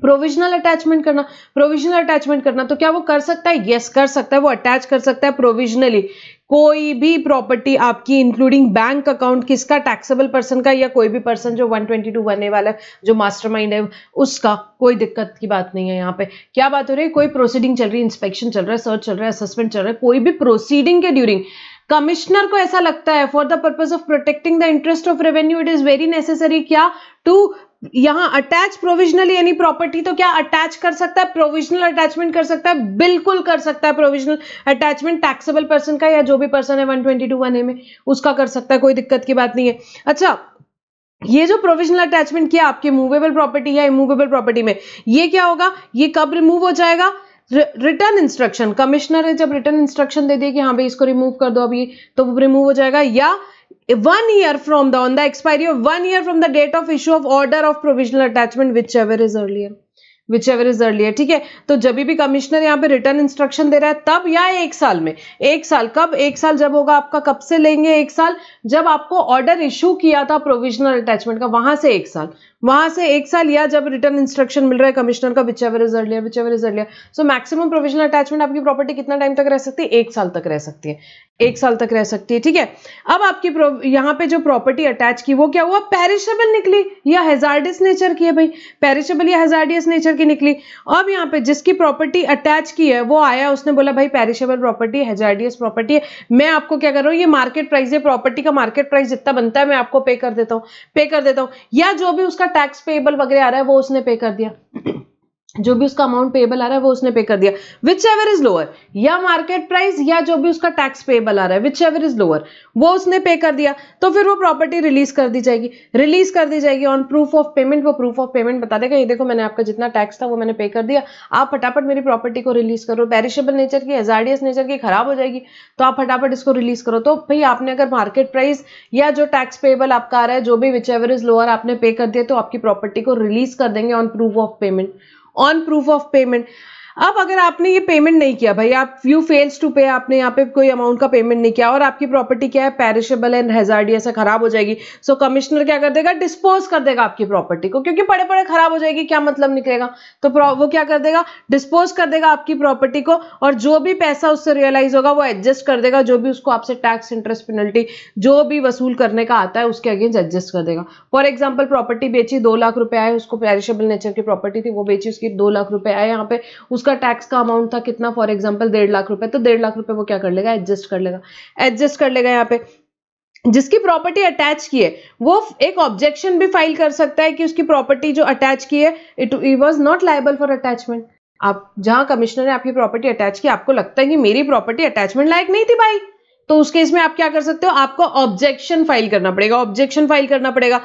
प्रोविजनल अटैचमेंट करना प्रोविजनल अटैचमेंट करना तो क्या वो कर सकता है यस yes, कर सकता है वो अटैच कर सकता है प्रोविजनली कोई भी प्रॉपर्टी आपकी इंक्लूडिंग बैंक अकाउंट किसका टैक्सेबल पर्सन का या कोई भी पर्सन जो 122 बनने वाला है जो मास्टरमाइंड है उसका कोई दिक्कत की बात नहीं है यहाँ पे क्या बात हो रही है कोई प्रोसीडिंग चल रही है इंस्पेक्शन चल रहा है सर्च चल रहा है असेसमेंट चल रहा है कोई भी प्रोसीडिंग के ड्यूरिंग कमिश्नर को ऐसा लगता है for the purpose of protecting the interest of revenue it is very necessary क्या टू यहां अटैच प्रोविजनल यानी प्रॉपर्टी तो क्या अटैच कर सकता है प्रोविजनल अटैचमेंट कर सकता है बिल्कुल कर सकता है प्रोविजनल अटैचमेंट टैक्सेबल पर्सन का या जो भी पर्सन है one twenty two one A में उसका कर सकता है कोई दिक्कत की बात नहीं है अच्छा ये जो प्रोविजनल अटैचमेंट किया आपकी मूवेबल प्रॉपर्टी या इमूवेबल प्रॉपर्टी में ये क्या होगा ये कब रिमूव हो जाएगा रिटर्न इंस्ट्रक्शन कमिश्नर है जब रिटर्न इंस्ट्रक्शन दे दिए कि हाँ भाई इसको रिमूव कर दो अभी तो रिमूव हो जाएगा या year from the on the expiry of one year from the date of issue of order of provisional attachment whichever is earlier whichever is earlier ठीक है तो जब भी कमिश्नर यहाँ पे रिटर्न इंस्ट्रक्शन दे रहा है तब या एक साल में एक साल कब एक साल जब होगा आपका कब से लेंगे एक साल जब आपको ऑर्डर इश्यू किया था प्रोविजनल अटैचमेंट का वहां से एक साल वहां से एक साल या जब रिटर्न इंस्ट्रक्शन मिल रहा है कमिश्नर का बिचेवर रिजल्ट लिया बिचेवर रिजल्ट लिया सो मैक्सिमम प्रोविजनल अटैचमेंट आपकी प्रॉपर्टी कितना टाइम तक रह सकती है एक साल तक रह सकती है एक साल तक रह सकती है ठीक है अब आपकी यहाँ पे जो प्रॉपर्टी अटैच की वो क्या हुआ पेरिशेबल निकली या हेजार्डियस नेचर की है भाई पेरिशेबल या हेजार्डियस नेचर की निकली अब यहाँ पे जिसकी प्रॉपर्टी अटैच की है वो आया उसने बोला भाई पेरिशेबल प्रॉपर्टी हेजार्डियस प्रॉपर्टी है मैं आपको क्या कर रहा हूँ ये मार्केट प्राइस है प्रॉपर्टी का मार्केट प्राइस जितना बनता है मैं आपको पे कर देता हूँ पे कर देता हूँ या जो भी उसका उसका टैक्स पेबल वगैरह आ रहा है वो उसने पे कर दिया जो भी उसका अमाउंट पेबल आ रहा है वो उसने पे कर दिया विच एवर इज लोअर या मार्केट प्राइस या जो भी उसका टैक्स पेबल आ रहा है विच एवर इज लोअर वो उसने पे कर दिया तो फिर वो प्रॉपर्टी रिलीज कर दी जाएगी रिलीज कर दी जाएगी ऑन प्रूफ ऑफ पेमेंट वो प्रूफ ऑफ पेमेंट बता देगा ये देखो मैंने आपका जितना टैक्स था वो मैंने पे कर दिया आप फटाफट मेरी प्रॉपर्टी को रिलीज करो पेरिशेबल नेचर की एजार्डियस नेचर की खराब हो जाएगी तो आप फटाफट इसको रिलीज करो तो भाई आपने अगर मार्केट प्राइस या जो टैक्स पेबल आपका आ रहा है जो भी विच एवर इज लोअर आपने पे कर दिया तो आपकी प्रॉपर्टी को रिलीज कर देंगे on proof of payment on proof of payment अब अगर आपने ये पेमेंट नहीं किया भाई आप यू फेल्स टू पे आपने यहाँ पे कोई अमाउंट का पेमेंट नहीं किया और आपकी प्रॉपर्टी क्या है पेरिशेबल एंड हेजार्डियस है खराब हो जाएगी सो so, कमिश्नर क्या कर देगा डिस्पोज कर देगा आपकी प्रॉपर्टी को क्योंकि पड़े पड़े खराब हो जाएगी क्या मतलब निकलेगा तो वो क्या कर देगा डिस्पोज कर देगा आपकी प्रॉपर्टी को और जो भी पैसा उससे रियलाइज होगा वो एडजस्ट कर देगा जो भी उसको आपसे टैक्स इंटरेस्ट पेनल्टी जो भी वसूल करने का आता है उसके अगेंस्ट एडजस्ट कर देगा फॉर एग्जाम्पल प्रॉपर्टी बेची दो लाख रुपए आए उसको पेरिशेबल नेचर की प्रॉपर्टी थी वो बेची उसकी दो लाख रुपए आए यहाँ पे उस उसका टैक्स का अमाउंट था कितना फॉर एग्जाम्पल डेढ़ लाख रुपए तो डेढ़ लाख रुपए वो क्या कर लेगा एडजस्ट कर लेगा एडजस्ट कर लेगा यहाँ पे जिसकी प्रॉपर्टी अटैच की है वो एक ऑब्जेक्शन भी फाइल कर सकता है कि उसकी प्रॉपर्टी जो अटैच की है it was not liable for attachment आप जहां कमिश्नर ने आपकी प्रॉपर्टी अटैच की आपको लगता है कि मेरी प्रॉपर्टी अटैचमेंट लायक नहीं थी भाई तो उस केस में आप क्या कर सकते हो आपको ऑब्जेक्शन फाइल करना पड़ेगा ऑब्जेक्शन फाइल करना पड़ेगा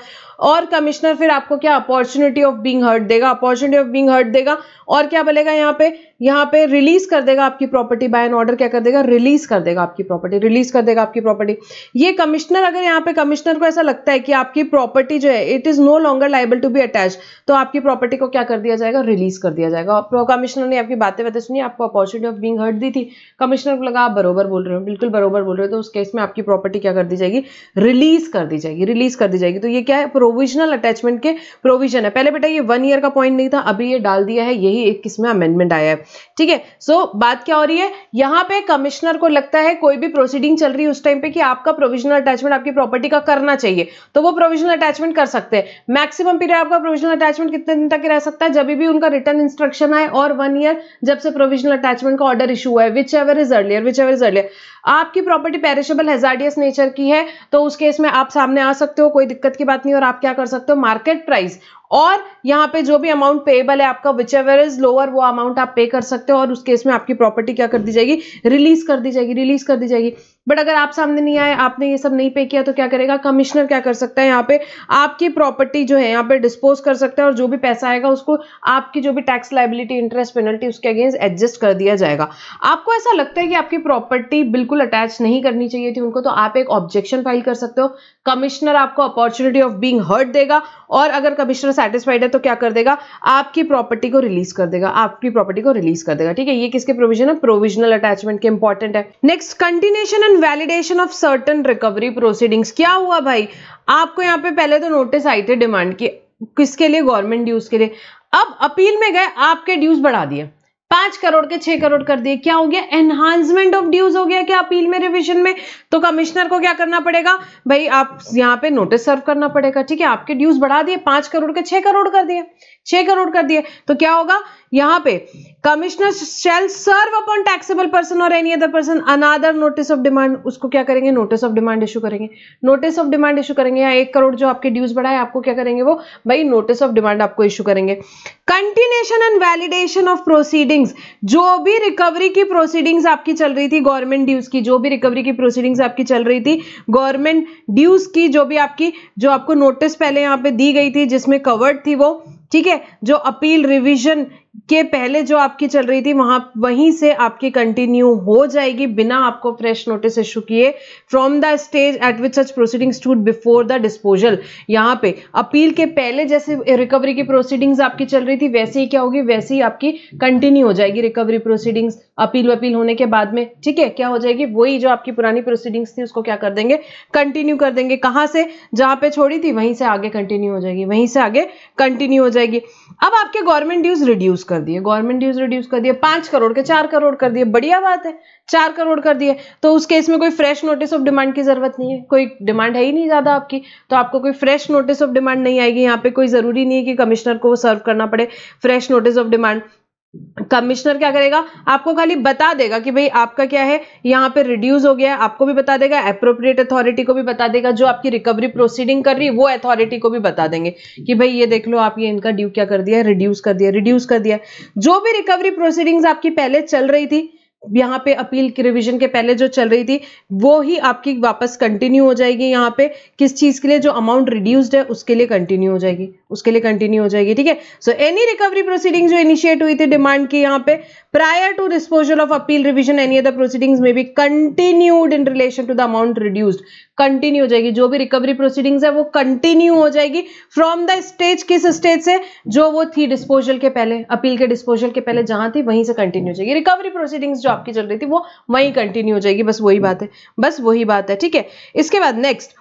और कमिश्नर फिर आपको क्या अपॉर्चुनिटी ऑफ बींग हर्ट देगा अपॉर्चुनिटी ऑफ बींग हर्ट देगा और क्या बोलेगा यहाँ पे यहाँ पे रिलीज कर देगा आपकी प्रॉपर्टी बाय एन ऑर्डर क्या कर देगा रिलीज कर देगा आपकी प्रॉपर्टी रिलीज कर देगा आपकी प्रॉपर्टी ये कमिश्नर अगर यहाँ पे कमिश्नर को ऐसा लगता है कि आपकी प्रॉपर्टी जो है it is no longer liable to be attach तो आपकी प्रॉपर्टी को क्या कर दिया जाएगा रिलीज कर दिया जाएगा कमिश्नर ने आपकी बातें बातें सुनी आपको अपॉर्चुनिटी ऑफ बींग हर्ट दी थी कमिश्नर को लगा आप बरोबर बोल रहे हो बिल्कुल बरोबर बोल रहे हो तो उस केस में आपकी प्रॉपर्टी क्या कर दी जाएगी रिलीज कर दी जाएगी रिलीज कर दी जाएगी तो ये क्या है प्रोविजनल अटैचमेंट के प्रोविजन है पहले बेटा ये वन ईयर का पॉइंट नहीं था अभी ये डाल दिया है यही एक किसमें अमेंडमेंट आया है ठीक है सो बात क्या हो रही है यहां पे कमिश्नर को लगता है कोई भी प्रोसीडिंग चल रही है उस टाइम पे कि आपका प्रोविजनल अटैचमेंट आपकी प्रॉपर्टी का करना चाहिए तो वो प्रोविजनल अटैचमेंट कर सकते हैं मैक्सिमम पीरियड आपका प्रोविजनल अटैचमेंट कितने दिन तक रह सकता है जब भी उनका रिटर्न इंस्ट्रक्शन आए और वन ईयर जब से प्रोविजनल अटैचमेंट का ऑर्डर इशू हुआ है whichever is earlier whichever is earlier आपकी प्रॉपर्टी पेरिशेबल हेजार्डियस नेचर की है तो उस केस में आप सामने आ सकते हो कोई दिक्कत की बात नहीं और आप क्या कर सकते हो मार्केट प्राइस और यहाँ पे जो भी अमाउंट पेबल है आपका विच एवर इज लोअर वो अमाउंट आप पे कर सकते हो और उस केस में आपकी प्रॉपर्टी क्या कर दी जाएगी रिलीज कर दी जाएगी रिलीज कर दी जाएगी बट अगर आप सामने नहीं आए आपने ये सब नहीं पे किया तो क्या करेगा कमिश्नर क्या कर सकता है यहाँ पे आपकी प्रॉपर्टी जो है यहाँ पे डिस्पोज कर सकता है और जो भी पैसा आएगा उसको आपकी जो भी टैक्स लाइबिलिटी इंटरेस्ट पेनल्टी उसके अगेंस्ट एडजस्ट कर दिया जाएगा आपको ऐसा लगता है कि आपकी प्रॉपर्टी बिल्कुल अटैच नहीं करनी चाहिए थी उनको तो आप एक ऑब्जेक्शन फाइल कर सकते हो कमिश्नर आपको अपॉर्चुनिटी ऑफ बींग हर्ट देगा और अगर कमिश्नर सेटिस्फाइड है तो क्या कर देगा आपकी प्रॉपर्टी को रिलीज कर देगा आपकी प्रॉपर्टी को रिलीज कर देगा ठीक है ये किसके प्रोविजन है प्रोविजनल अटैचमेंट के इंपॉर्टेंट है next continuation and invalidation of certain recovery proceedings क्या हुआ भाई आपको यहाँ पे पहले तो नोटिस आई थी डिमांड की किसके लिए गवर्नमेंट ड्यूज के लिए अब अपील में गए आपके ड्यूज बढ़ा दिए पांच करोड़ के छह करोड़ कर दिए क्या हो गया एनहांसमेंट ऑफ ड्यूज हो गया क्या अपील में रिविजन में तो कमिश्नर को क्या करना पड़ेगा भाई आप यहाँ पे नोटिस सर्व करना पड़ेगा ठीक है आपके ड्यूज बढ़ा दिए पांच करोड़ के छह करोड़ कर दिए छह करोड़ कर दिए तो क्या होगा यहाँ पे commissioner shall serve upon taxable person और any other person another notice of demand उसको क्या करेंगे नोटिस ऑफ डिमांड इशू करेंगे नोटिस ऑफ डिमांड इशू करेंगे या एक करोड़ जो आपके ड्यूज बढ़ा है आपको क्या करेंगे वो भाई नोटिस ऑफ डिमांड आपको इशू करेंगे continuation and validation of proceedings जो भी रिकवरी की प्रोसीडिंग्स आपकी चल रही थी गवर्नमेंट ड्यूज की जो भी रिकवरी की प्रोसीडिंग्स आपकी चल रही थी गवर्नमेंट ड्यूज की जो भी आपकी जो आपको नोटिस पहले यहाँ पे दी गई थी जिसमें कवर्ड थी वो ठीक है जो अपील रिवीजन के पहले जो आपकी चल रही थी वहां वहीं से आपकी कंटिन्यू हो जाएगी बिना आपको फ्रेश नोटिस इश्यू किए from the stage at which such proceedings to before the disposal यहाँ पे अपील के पहले जैसे रिकवरी की प्रोसीडिंग्स आपकी चल रही थी वैसे ही क्या होगी वैसे ही आपकी कंटिन्यू हो जाएगी रिकवरी प्रोसीडिंग्स अपील अपील होने के बाद में ठीक है क्या हो जाएगी वही जो आपकी पुरानी प्रोसीडिंग्स थी उसको क्या कर देंगे कंटिन्यू कर देंगे कहाँ से जहाँ पे छोड़ी थी वहीं से आगे कंटिन्यू हो जाएगी वहीं से आगे कंटिन्यू हो जाएगी अब आपके गवर्नमेंट ड्यूज रिड्यूस रिड्यूस कर दिए गवर्नमेंट ड्यूज रिड्यूस कर दिए पांच करोड़ के चार करोड़ कर दिए बढ़िया बात है चार करोड़ कर दिए तो उस केस में कोई फ्रेश नोटिस ऑफ डिमांड की जरूरत नहीं है कोई डिमांड है ही नहीं ज्यादा आपकी तो आपको कोई फ्रेश नोटिस ऑफ डिमांड नहीं आएगी यहाँ पे कोई जरूरी नहीं है कि कमिश्नर को सर्व करना पड़े fresh notice of demand commissioner क्या करेगा आपको खाली बता देगा कि भाई आपका क्या है यहाँ पे रिड्यूस हो गया है आपको भी बता देगा अप्रोप्रिएट अथॉरिटी को भी बता देगा जो आपकी रिकवरी प्रोसीडिंग कर रही है वो अथॉरिटी को भी बता देंगे कि भाई ये देख लो आप ये इनका ड्यू क्या कर दिया है रिड्यूस कर दिया रिड्यूस कर दिया जो भी रिकवरी प्रोसीडिंग्स आपकी पहले चल रही थी यहाँ पे अपील की रिविजन के पहले जो चल रही थी वो ही आपकी वापस कंटिन्यू हो जाएगी यहाँ पे किस चीज के लिए जो अमाउंट रिड्यूस्ड है उसके लिए कंटिन्यू हो जाएगी उसके लिए कंटिन्यू हो जाएगी ठीक है सो एनी रिकवरी प्रोसीडिंग जो इनिशिएट हुई थी डिमांड की यहाँ पे prior to disposal of appeal revision any other proceedings में भी continued in relation to the amount reduced continue हो जाएगी जो भी रिकवरी प्रोसीडिंग्स है वो कंटिन्यू हो जाएगी फ्रॉम द स्टेज किस स्टेज से जो वो थी डिस्पोजल के पहले अपील के डिस्पोजल के पहले जहां थी वहीं से कंटिन्यू हो जाएगी रिकवरी प्रोसीडिंग्स जो आपकी चल रही थी वो वहीं कंटिन्यू हो जाएगी बस वही बात है बस वही बात है ठीक है इसके बाद नेक्स्ट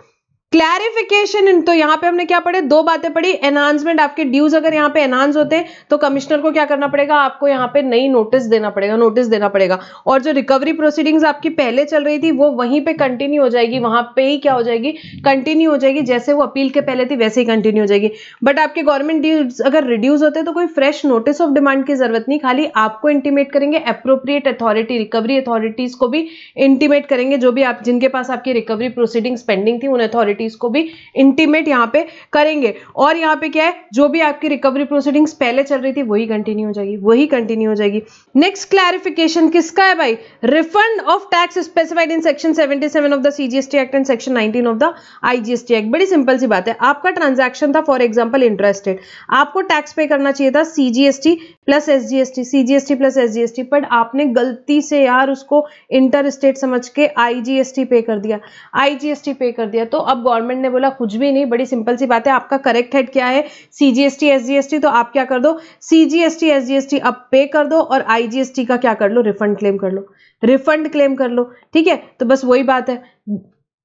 क्लैरिफिकेशन इन तो यहाँ पे हमने क्या पढ़े दो बातें पढ़ी एनहांसमेंट आपके ड्यूज अगर यहाँ पे एनहांस होते हैं तो कमिश्नर को क्या करना पड़ेगा आपको यहाँ पे नई नोटिस देना पड़ेगा नोटिस देना पड़ेगा और जो रिकवरी प्रोसीडिंग्स आपकी पहले चल रही थी वो वहीं पे कंटिन्यू हो जाएगी वहां पे ही क्या हो जाएगी कंटिन्यू हो जाएगी जैसे वो अपील के पहले थी वैसे ही कंटिन्यू हो जाएगी बट आपके गवर्नमेंट ड्यूज अगर रिड्यूज होते तो कोई फ्रेश नोटिस ऑफ डिमांड की जरूरत नहीं खाली आपको इंटीमेट करेंगे अप्रोप्रिएट अथॉरिटी रिकवरी अथॉरिटीज को भी इंटीमेट करेंगे जो भी आप जिनके पास आपकी रिकवरी प्रोसीडिंग्स पेंडिंग थी उन अथॉरिटी पार्टीज को भी इंटीमेट यहाँ पे करेंगे और यहाँ पे क्या है जो भी आपकी रिकवरी प्रोसीडिंग्स पहले चल रही थी वही कंटिन्यू हो जाएगी वही कंटिन्यू हो जाएगी नेक्स्ट क्लैरिफिकेशन किसका है भाई refund of tax specified in section 77 of the CGST act and section nineteen of the IGST act बड़ी सिंपल सी बात है आपका ट्रांजेक्शन था फॉर एग्जाम्पल इंटरेस्टेड आपको टैक्स पे करना चाहिए था CGST plus SGST CGST plus SGST but आपने गलती से यार उसको इंटर स्टेट समझ के आईजीएसटी पे कर दिया आईजीएसटी पे कर दिया तो अब गवर्नमेंट ने बोला कुछ भी नहीं बड़ी सिंपल सी बात है आपका करेक्ट हेड क्या है सीजीएसटी एसजीएसटी तो आप क्या कर दो सीजीएसटी एसजीएसटी अब आप पे कर दो और आईजीएसटी का क्या कर लो रिफंड क्लेम कर लो रिफंड क्लेम कर लो ठीक है तो बस वही बात है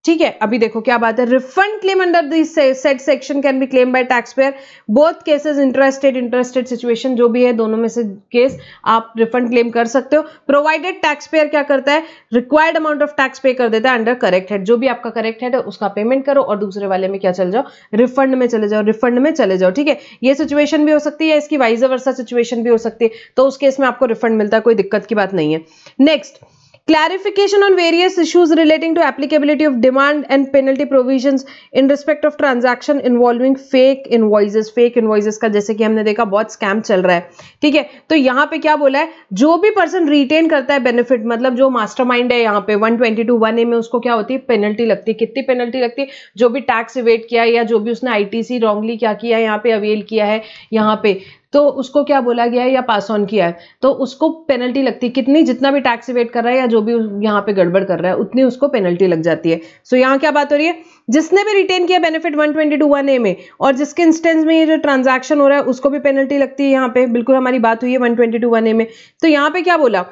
ठीक है अभी देखो क्या बात है refund claim under this set section can be claim by tax payer both cases interested interested situation जो भी है दोनों में से केस आप रिफंड क्लेम कर सकते हो प्रोवाइडेड टैक्स पेयर क्या करता है रिक्वायर्ड अमाउंट ऑफ टैक्स पे कर देता है अंडर करेक्ट हेड जो भी आपका करेक्ट हेड है उसका पेमेंट करो और दूसरे वाले में क्या चल जाओ रिफंड में चले जाओ रिफंड में चले जाओ ठीक है ये सिचुएशन भी हो सकती है इसकी वाइजा वर्सा सिचुएशन भी हो सकती है तो उस केस में आपको रिफंड मिलता है कोई दिक्कत की बात नहीं है next clarification on various issues relating to applicability of demand and penalty provision in respect of transaction involving fake invoices fake invoices का जैसे कि हमने देखा बहुत स्कैम चल रहा है ठीक है तो यहाँ पे क्या बोला है जो भी पर्सन रिटेन करता है बेनिफिट मतलब जो मास्टर माइंड है यहाँ पे one twenty two one A में उसको क्या होती है पेनल्टी लगती है कितनी पेनल्टी लगती है जो भी टैक्स इवेट किया या जो भी उसने आई टी सी रॉन्गली क्या किया यहाँ पे अवेल किया है यहाँ पे तो उसको क्या बोला गया है या पास ऑन किया है तो उसको पेनल्टी लगती है कितनी जितना भी टैक्स इवेट कर रहा है या जो भी यहाँ पे गड़बड़ कर रहा है उतनी उसको पेनल्टी लग जाती है सो so, यहाँ क्या बात हो रही है जिसने भी रिटेन किया benefit one twenty two one A में और जिसके इंस्टेंस में ये जो ट्रांजेक्शन हो रहा है उसको भी पेनल्टी लगती है यहाँ पे बिल्कुल हमारी बात हुई है one twenty two one A में तो यहाँ पे क्या बोला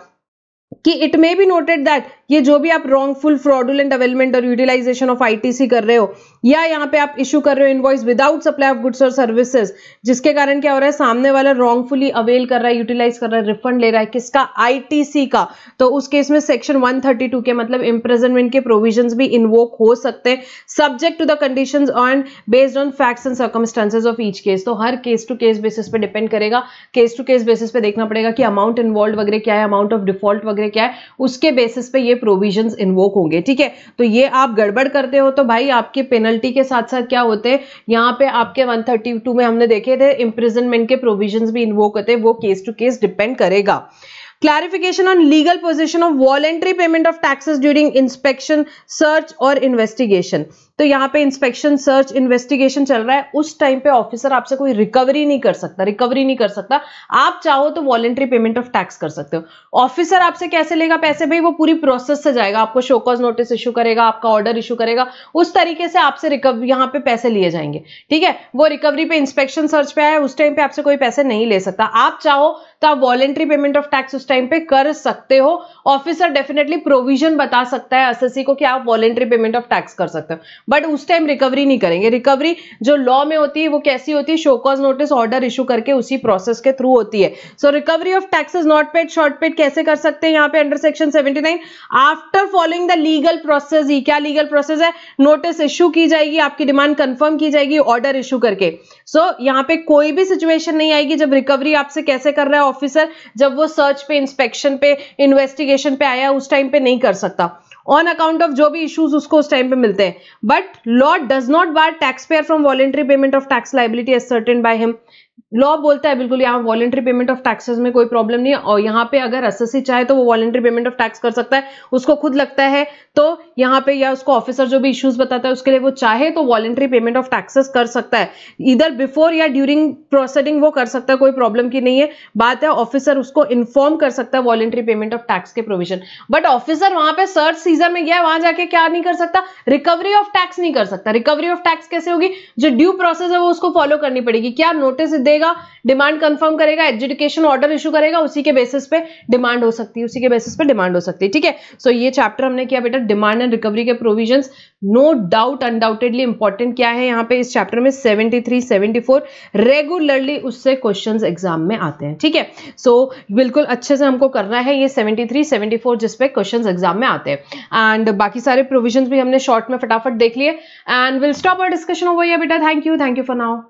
कि it may be noted that ये जो भी आप रॉन्गफुल फ्रॉडुलेंट डेवलपमेंट और यूटिलाइजेशन ऑफ आईटीसी कर रहे हो या यहाँ पे आप इश्यू कर रहे हो invoice without supply of goods और सर्विसेज जिसके कारण क्या हो रहा है सामने वाला रॉन्गफुली अवेल कर रहा है यूटिलाइज कर रहा है रिफंड ले रहा है किसका आईटीसी का तो उस केस में सेक्शन 132 के मतलब इम्प्रेजनमेंट के प्रोविजन भी इन्वोक हो सकते हैं subject to the condition on based on facts and circumstances of each case तो हर केस टू केस बेसिस पे डिपेंड करेगा केस टू केस बेसिस पे देखना पड़ेगा कि अमाउंट इन्वॉल्व वगैरह क्या है अमाउंट ऑफ डिफॉल्ट वगैरह क्या है उसके बेसिस पे ये प्रोविजन इन्वोक होंगे ठीक है तो ये आप गड़बड़ करते हो तो भाई आपके पेनल पेनल्टी के साथ साथ क्या होते हैं यहाँ पे आपके 132 में हमने देखे थे इम्प्रिजनमेंट के प्रोविजंस भी इन्वोक होते वो केस टू केस डिपेंड करेगा clarification on legal position of voluntary payment of taxes during inspection search और इन्वेस्टिगेशन तो यहाँ पे इंस्पेक्शन सर्च इन्वेस्टिगेशन चल रहा है उस टाइम पे ऑफिसर आपसे कोई रिकवरी नहीं कर सकता रिकवरी नहीं कर सकता आप चाहो तो वॉलेंट्री पेमेंट ऑफ टैक्स कर सकते हो ऑफिसर आपसे कैसे लेगा पैसे भाई वो पूरी प्रोसेस से जाएगा आपको शोकॉज नोटिस इशू करेगा आपका ऑर्डर इशू करेगा उस तरीके से आपसे रिकवरी यहाँ पे पैसे लिए जाएंगे ठीक है वो रिकवरी पे इंस्पेक्शन सर्च पे आया उस टाइम पे आपसे कोई पैसे नहीं ले सकता आप चाहो तो आप वॉलेंट्री पेमेंट ऑफ टैक्स उस टाइम पे कर सकते हो ऑफिसर डेफिनेटली प्रोविजन बता सकता है एस को कि आप वॉलेंट्री पेमेंट ऑफ टैक्स कर सकते हो बट उस टाइम रिकवरी नहीं करेंगे रिकवरी जो लॉ में होती है वो कैसी होती है शोकॉज नोटिस ऑर्डर इशू करके उसी प्रोसेस के थ्रू होती है so recovery of taxes not paid short paid कैसे कर सकते हैं यहाँ पे under section 79 after following the legal process ही क्या लीगल प्रोसेस है नोटिस इशू की जाएगी आपकी डिमांड कंफर्म की जाएगी ऑर्डर इशू करके सो so, यहाँ पे कोई भी सिचुएशन नहीं आएगी जब रिकवरी आपसे कैसे कर रहा है ऑफिसर जब वो सर्च पे इंस्पेक्शन पे इन्वेस्टिगेशन पे आया उस टाइम पे नहीं कर सकता ऑन अकाउंट ऑफ जो भी इश्यूज उसको उस टाइम पे मिलते हैं but law does not bar tax payer from voluntary payment of tax liability ascertain by him law बोलता है बिल्कुल यहाँ वॉलेंट्री पेमेंट ऑफ टैक्सेस में कोई प्रॉब्लम नहीं है और यहाँ पे अगर एस चाहे तो वो वॉलेंट्री पेमेंट ऑफ टैक्स कर सकता है उसको खुद लगता है तो यहाँ पे या उसको ऑफिसर जो भी इश्यूज बताता है उसके लिए वो चाहे तो वॉलेंट्री पेमेंट ऑफ टैक्सेस कर सकता है इधर बिफोर या ड्यूरिंग प्रोसेडिंग वो कर सकता है कोई प्रॉब्लम की नहीं है बात है ऑफिसर उसको इन्फॉर्म कर सकता है वॉलेंट्री पेमेंट ऑफ टैक्स के प्रोविजन बट ऑफिसर वहां पर सर्च सीजन में गया वहां जाके क्या नहीं कर सकता रिकवरी ऑफ टैक्स नहीं कर सकता रिकवरी ऑफ टैक्स कैसे होगी जो ड्यू प्रोसेस है वो उसको फॉलो करनी पड़ेगी क्या नोटिस देगा करेगा डिमांड कंफर्म करेगा एजुकेशन ऑर्डर इशू करेगा उसी के बेसिस पे डिमांड हो सकती है उसी के बेसिस पे डिमांड हो सकती है ठीक है सो ये चैप्टर हमने किया बेटा डिमांड एंड रिकवरी के provision no doubt undoubtedly important क्या है यहाँ पे इस चैप्टर में seventy three seventy four regularly उससे क्वेश्चन एग्जाम में आते हैं ठीक है सो so, बिल्कुल अच्छे से हमको करना है ये सेवेंटी थ्री सेवेंटी फोर जिसपे क्वेश्चन एग्जाम में आते हैं एंड बाकी सारे प्रोविजन भी हमने शॉर्ट में फटाफट देख लिए and will stop our discussion हो गई बेटा thank you thank you for now